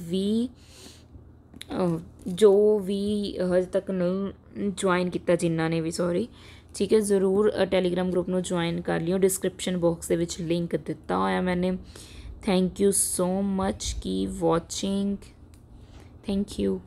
ਵੀ ਜੋ ਵੀ ਹਜੇ ਤੱਕ ਨਹੀਂ ਜੁਆਇਨ ਕੀਤਾ ਜਿਨ੍ਹਾਂ ਨੇ ਵੀ ਸੌਰੀ ਠੀਕ ਹੈ ਜ਼ਰੂਰ ਟੈਲੀਗ੍ਰam ਗਰੁੱਪ ਨੂੰ ਜੁਆਇਨ ਕਰ ਲਿਓ ਡਿਸਕ੍ਰਿਪਸ਼ਨ ਬਾਕਸ ਦੇ ਵਿੱਚ ਲਿੰਕ ਦਿੱਤਾ ਹੋਇਆ ਮੈਨੇ ਥੈਂਕ ਯੂ ਸੋ ਮੱਚ ਕੀ ਵਾਚਿੰਗ ਥੈਂਕ ਯੂ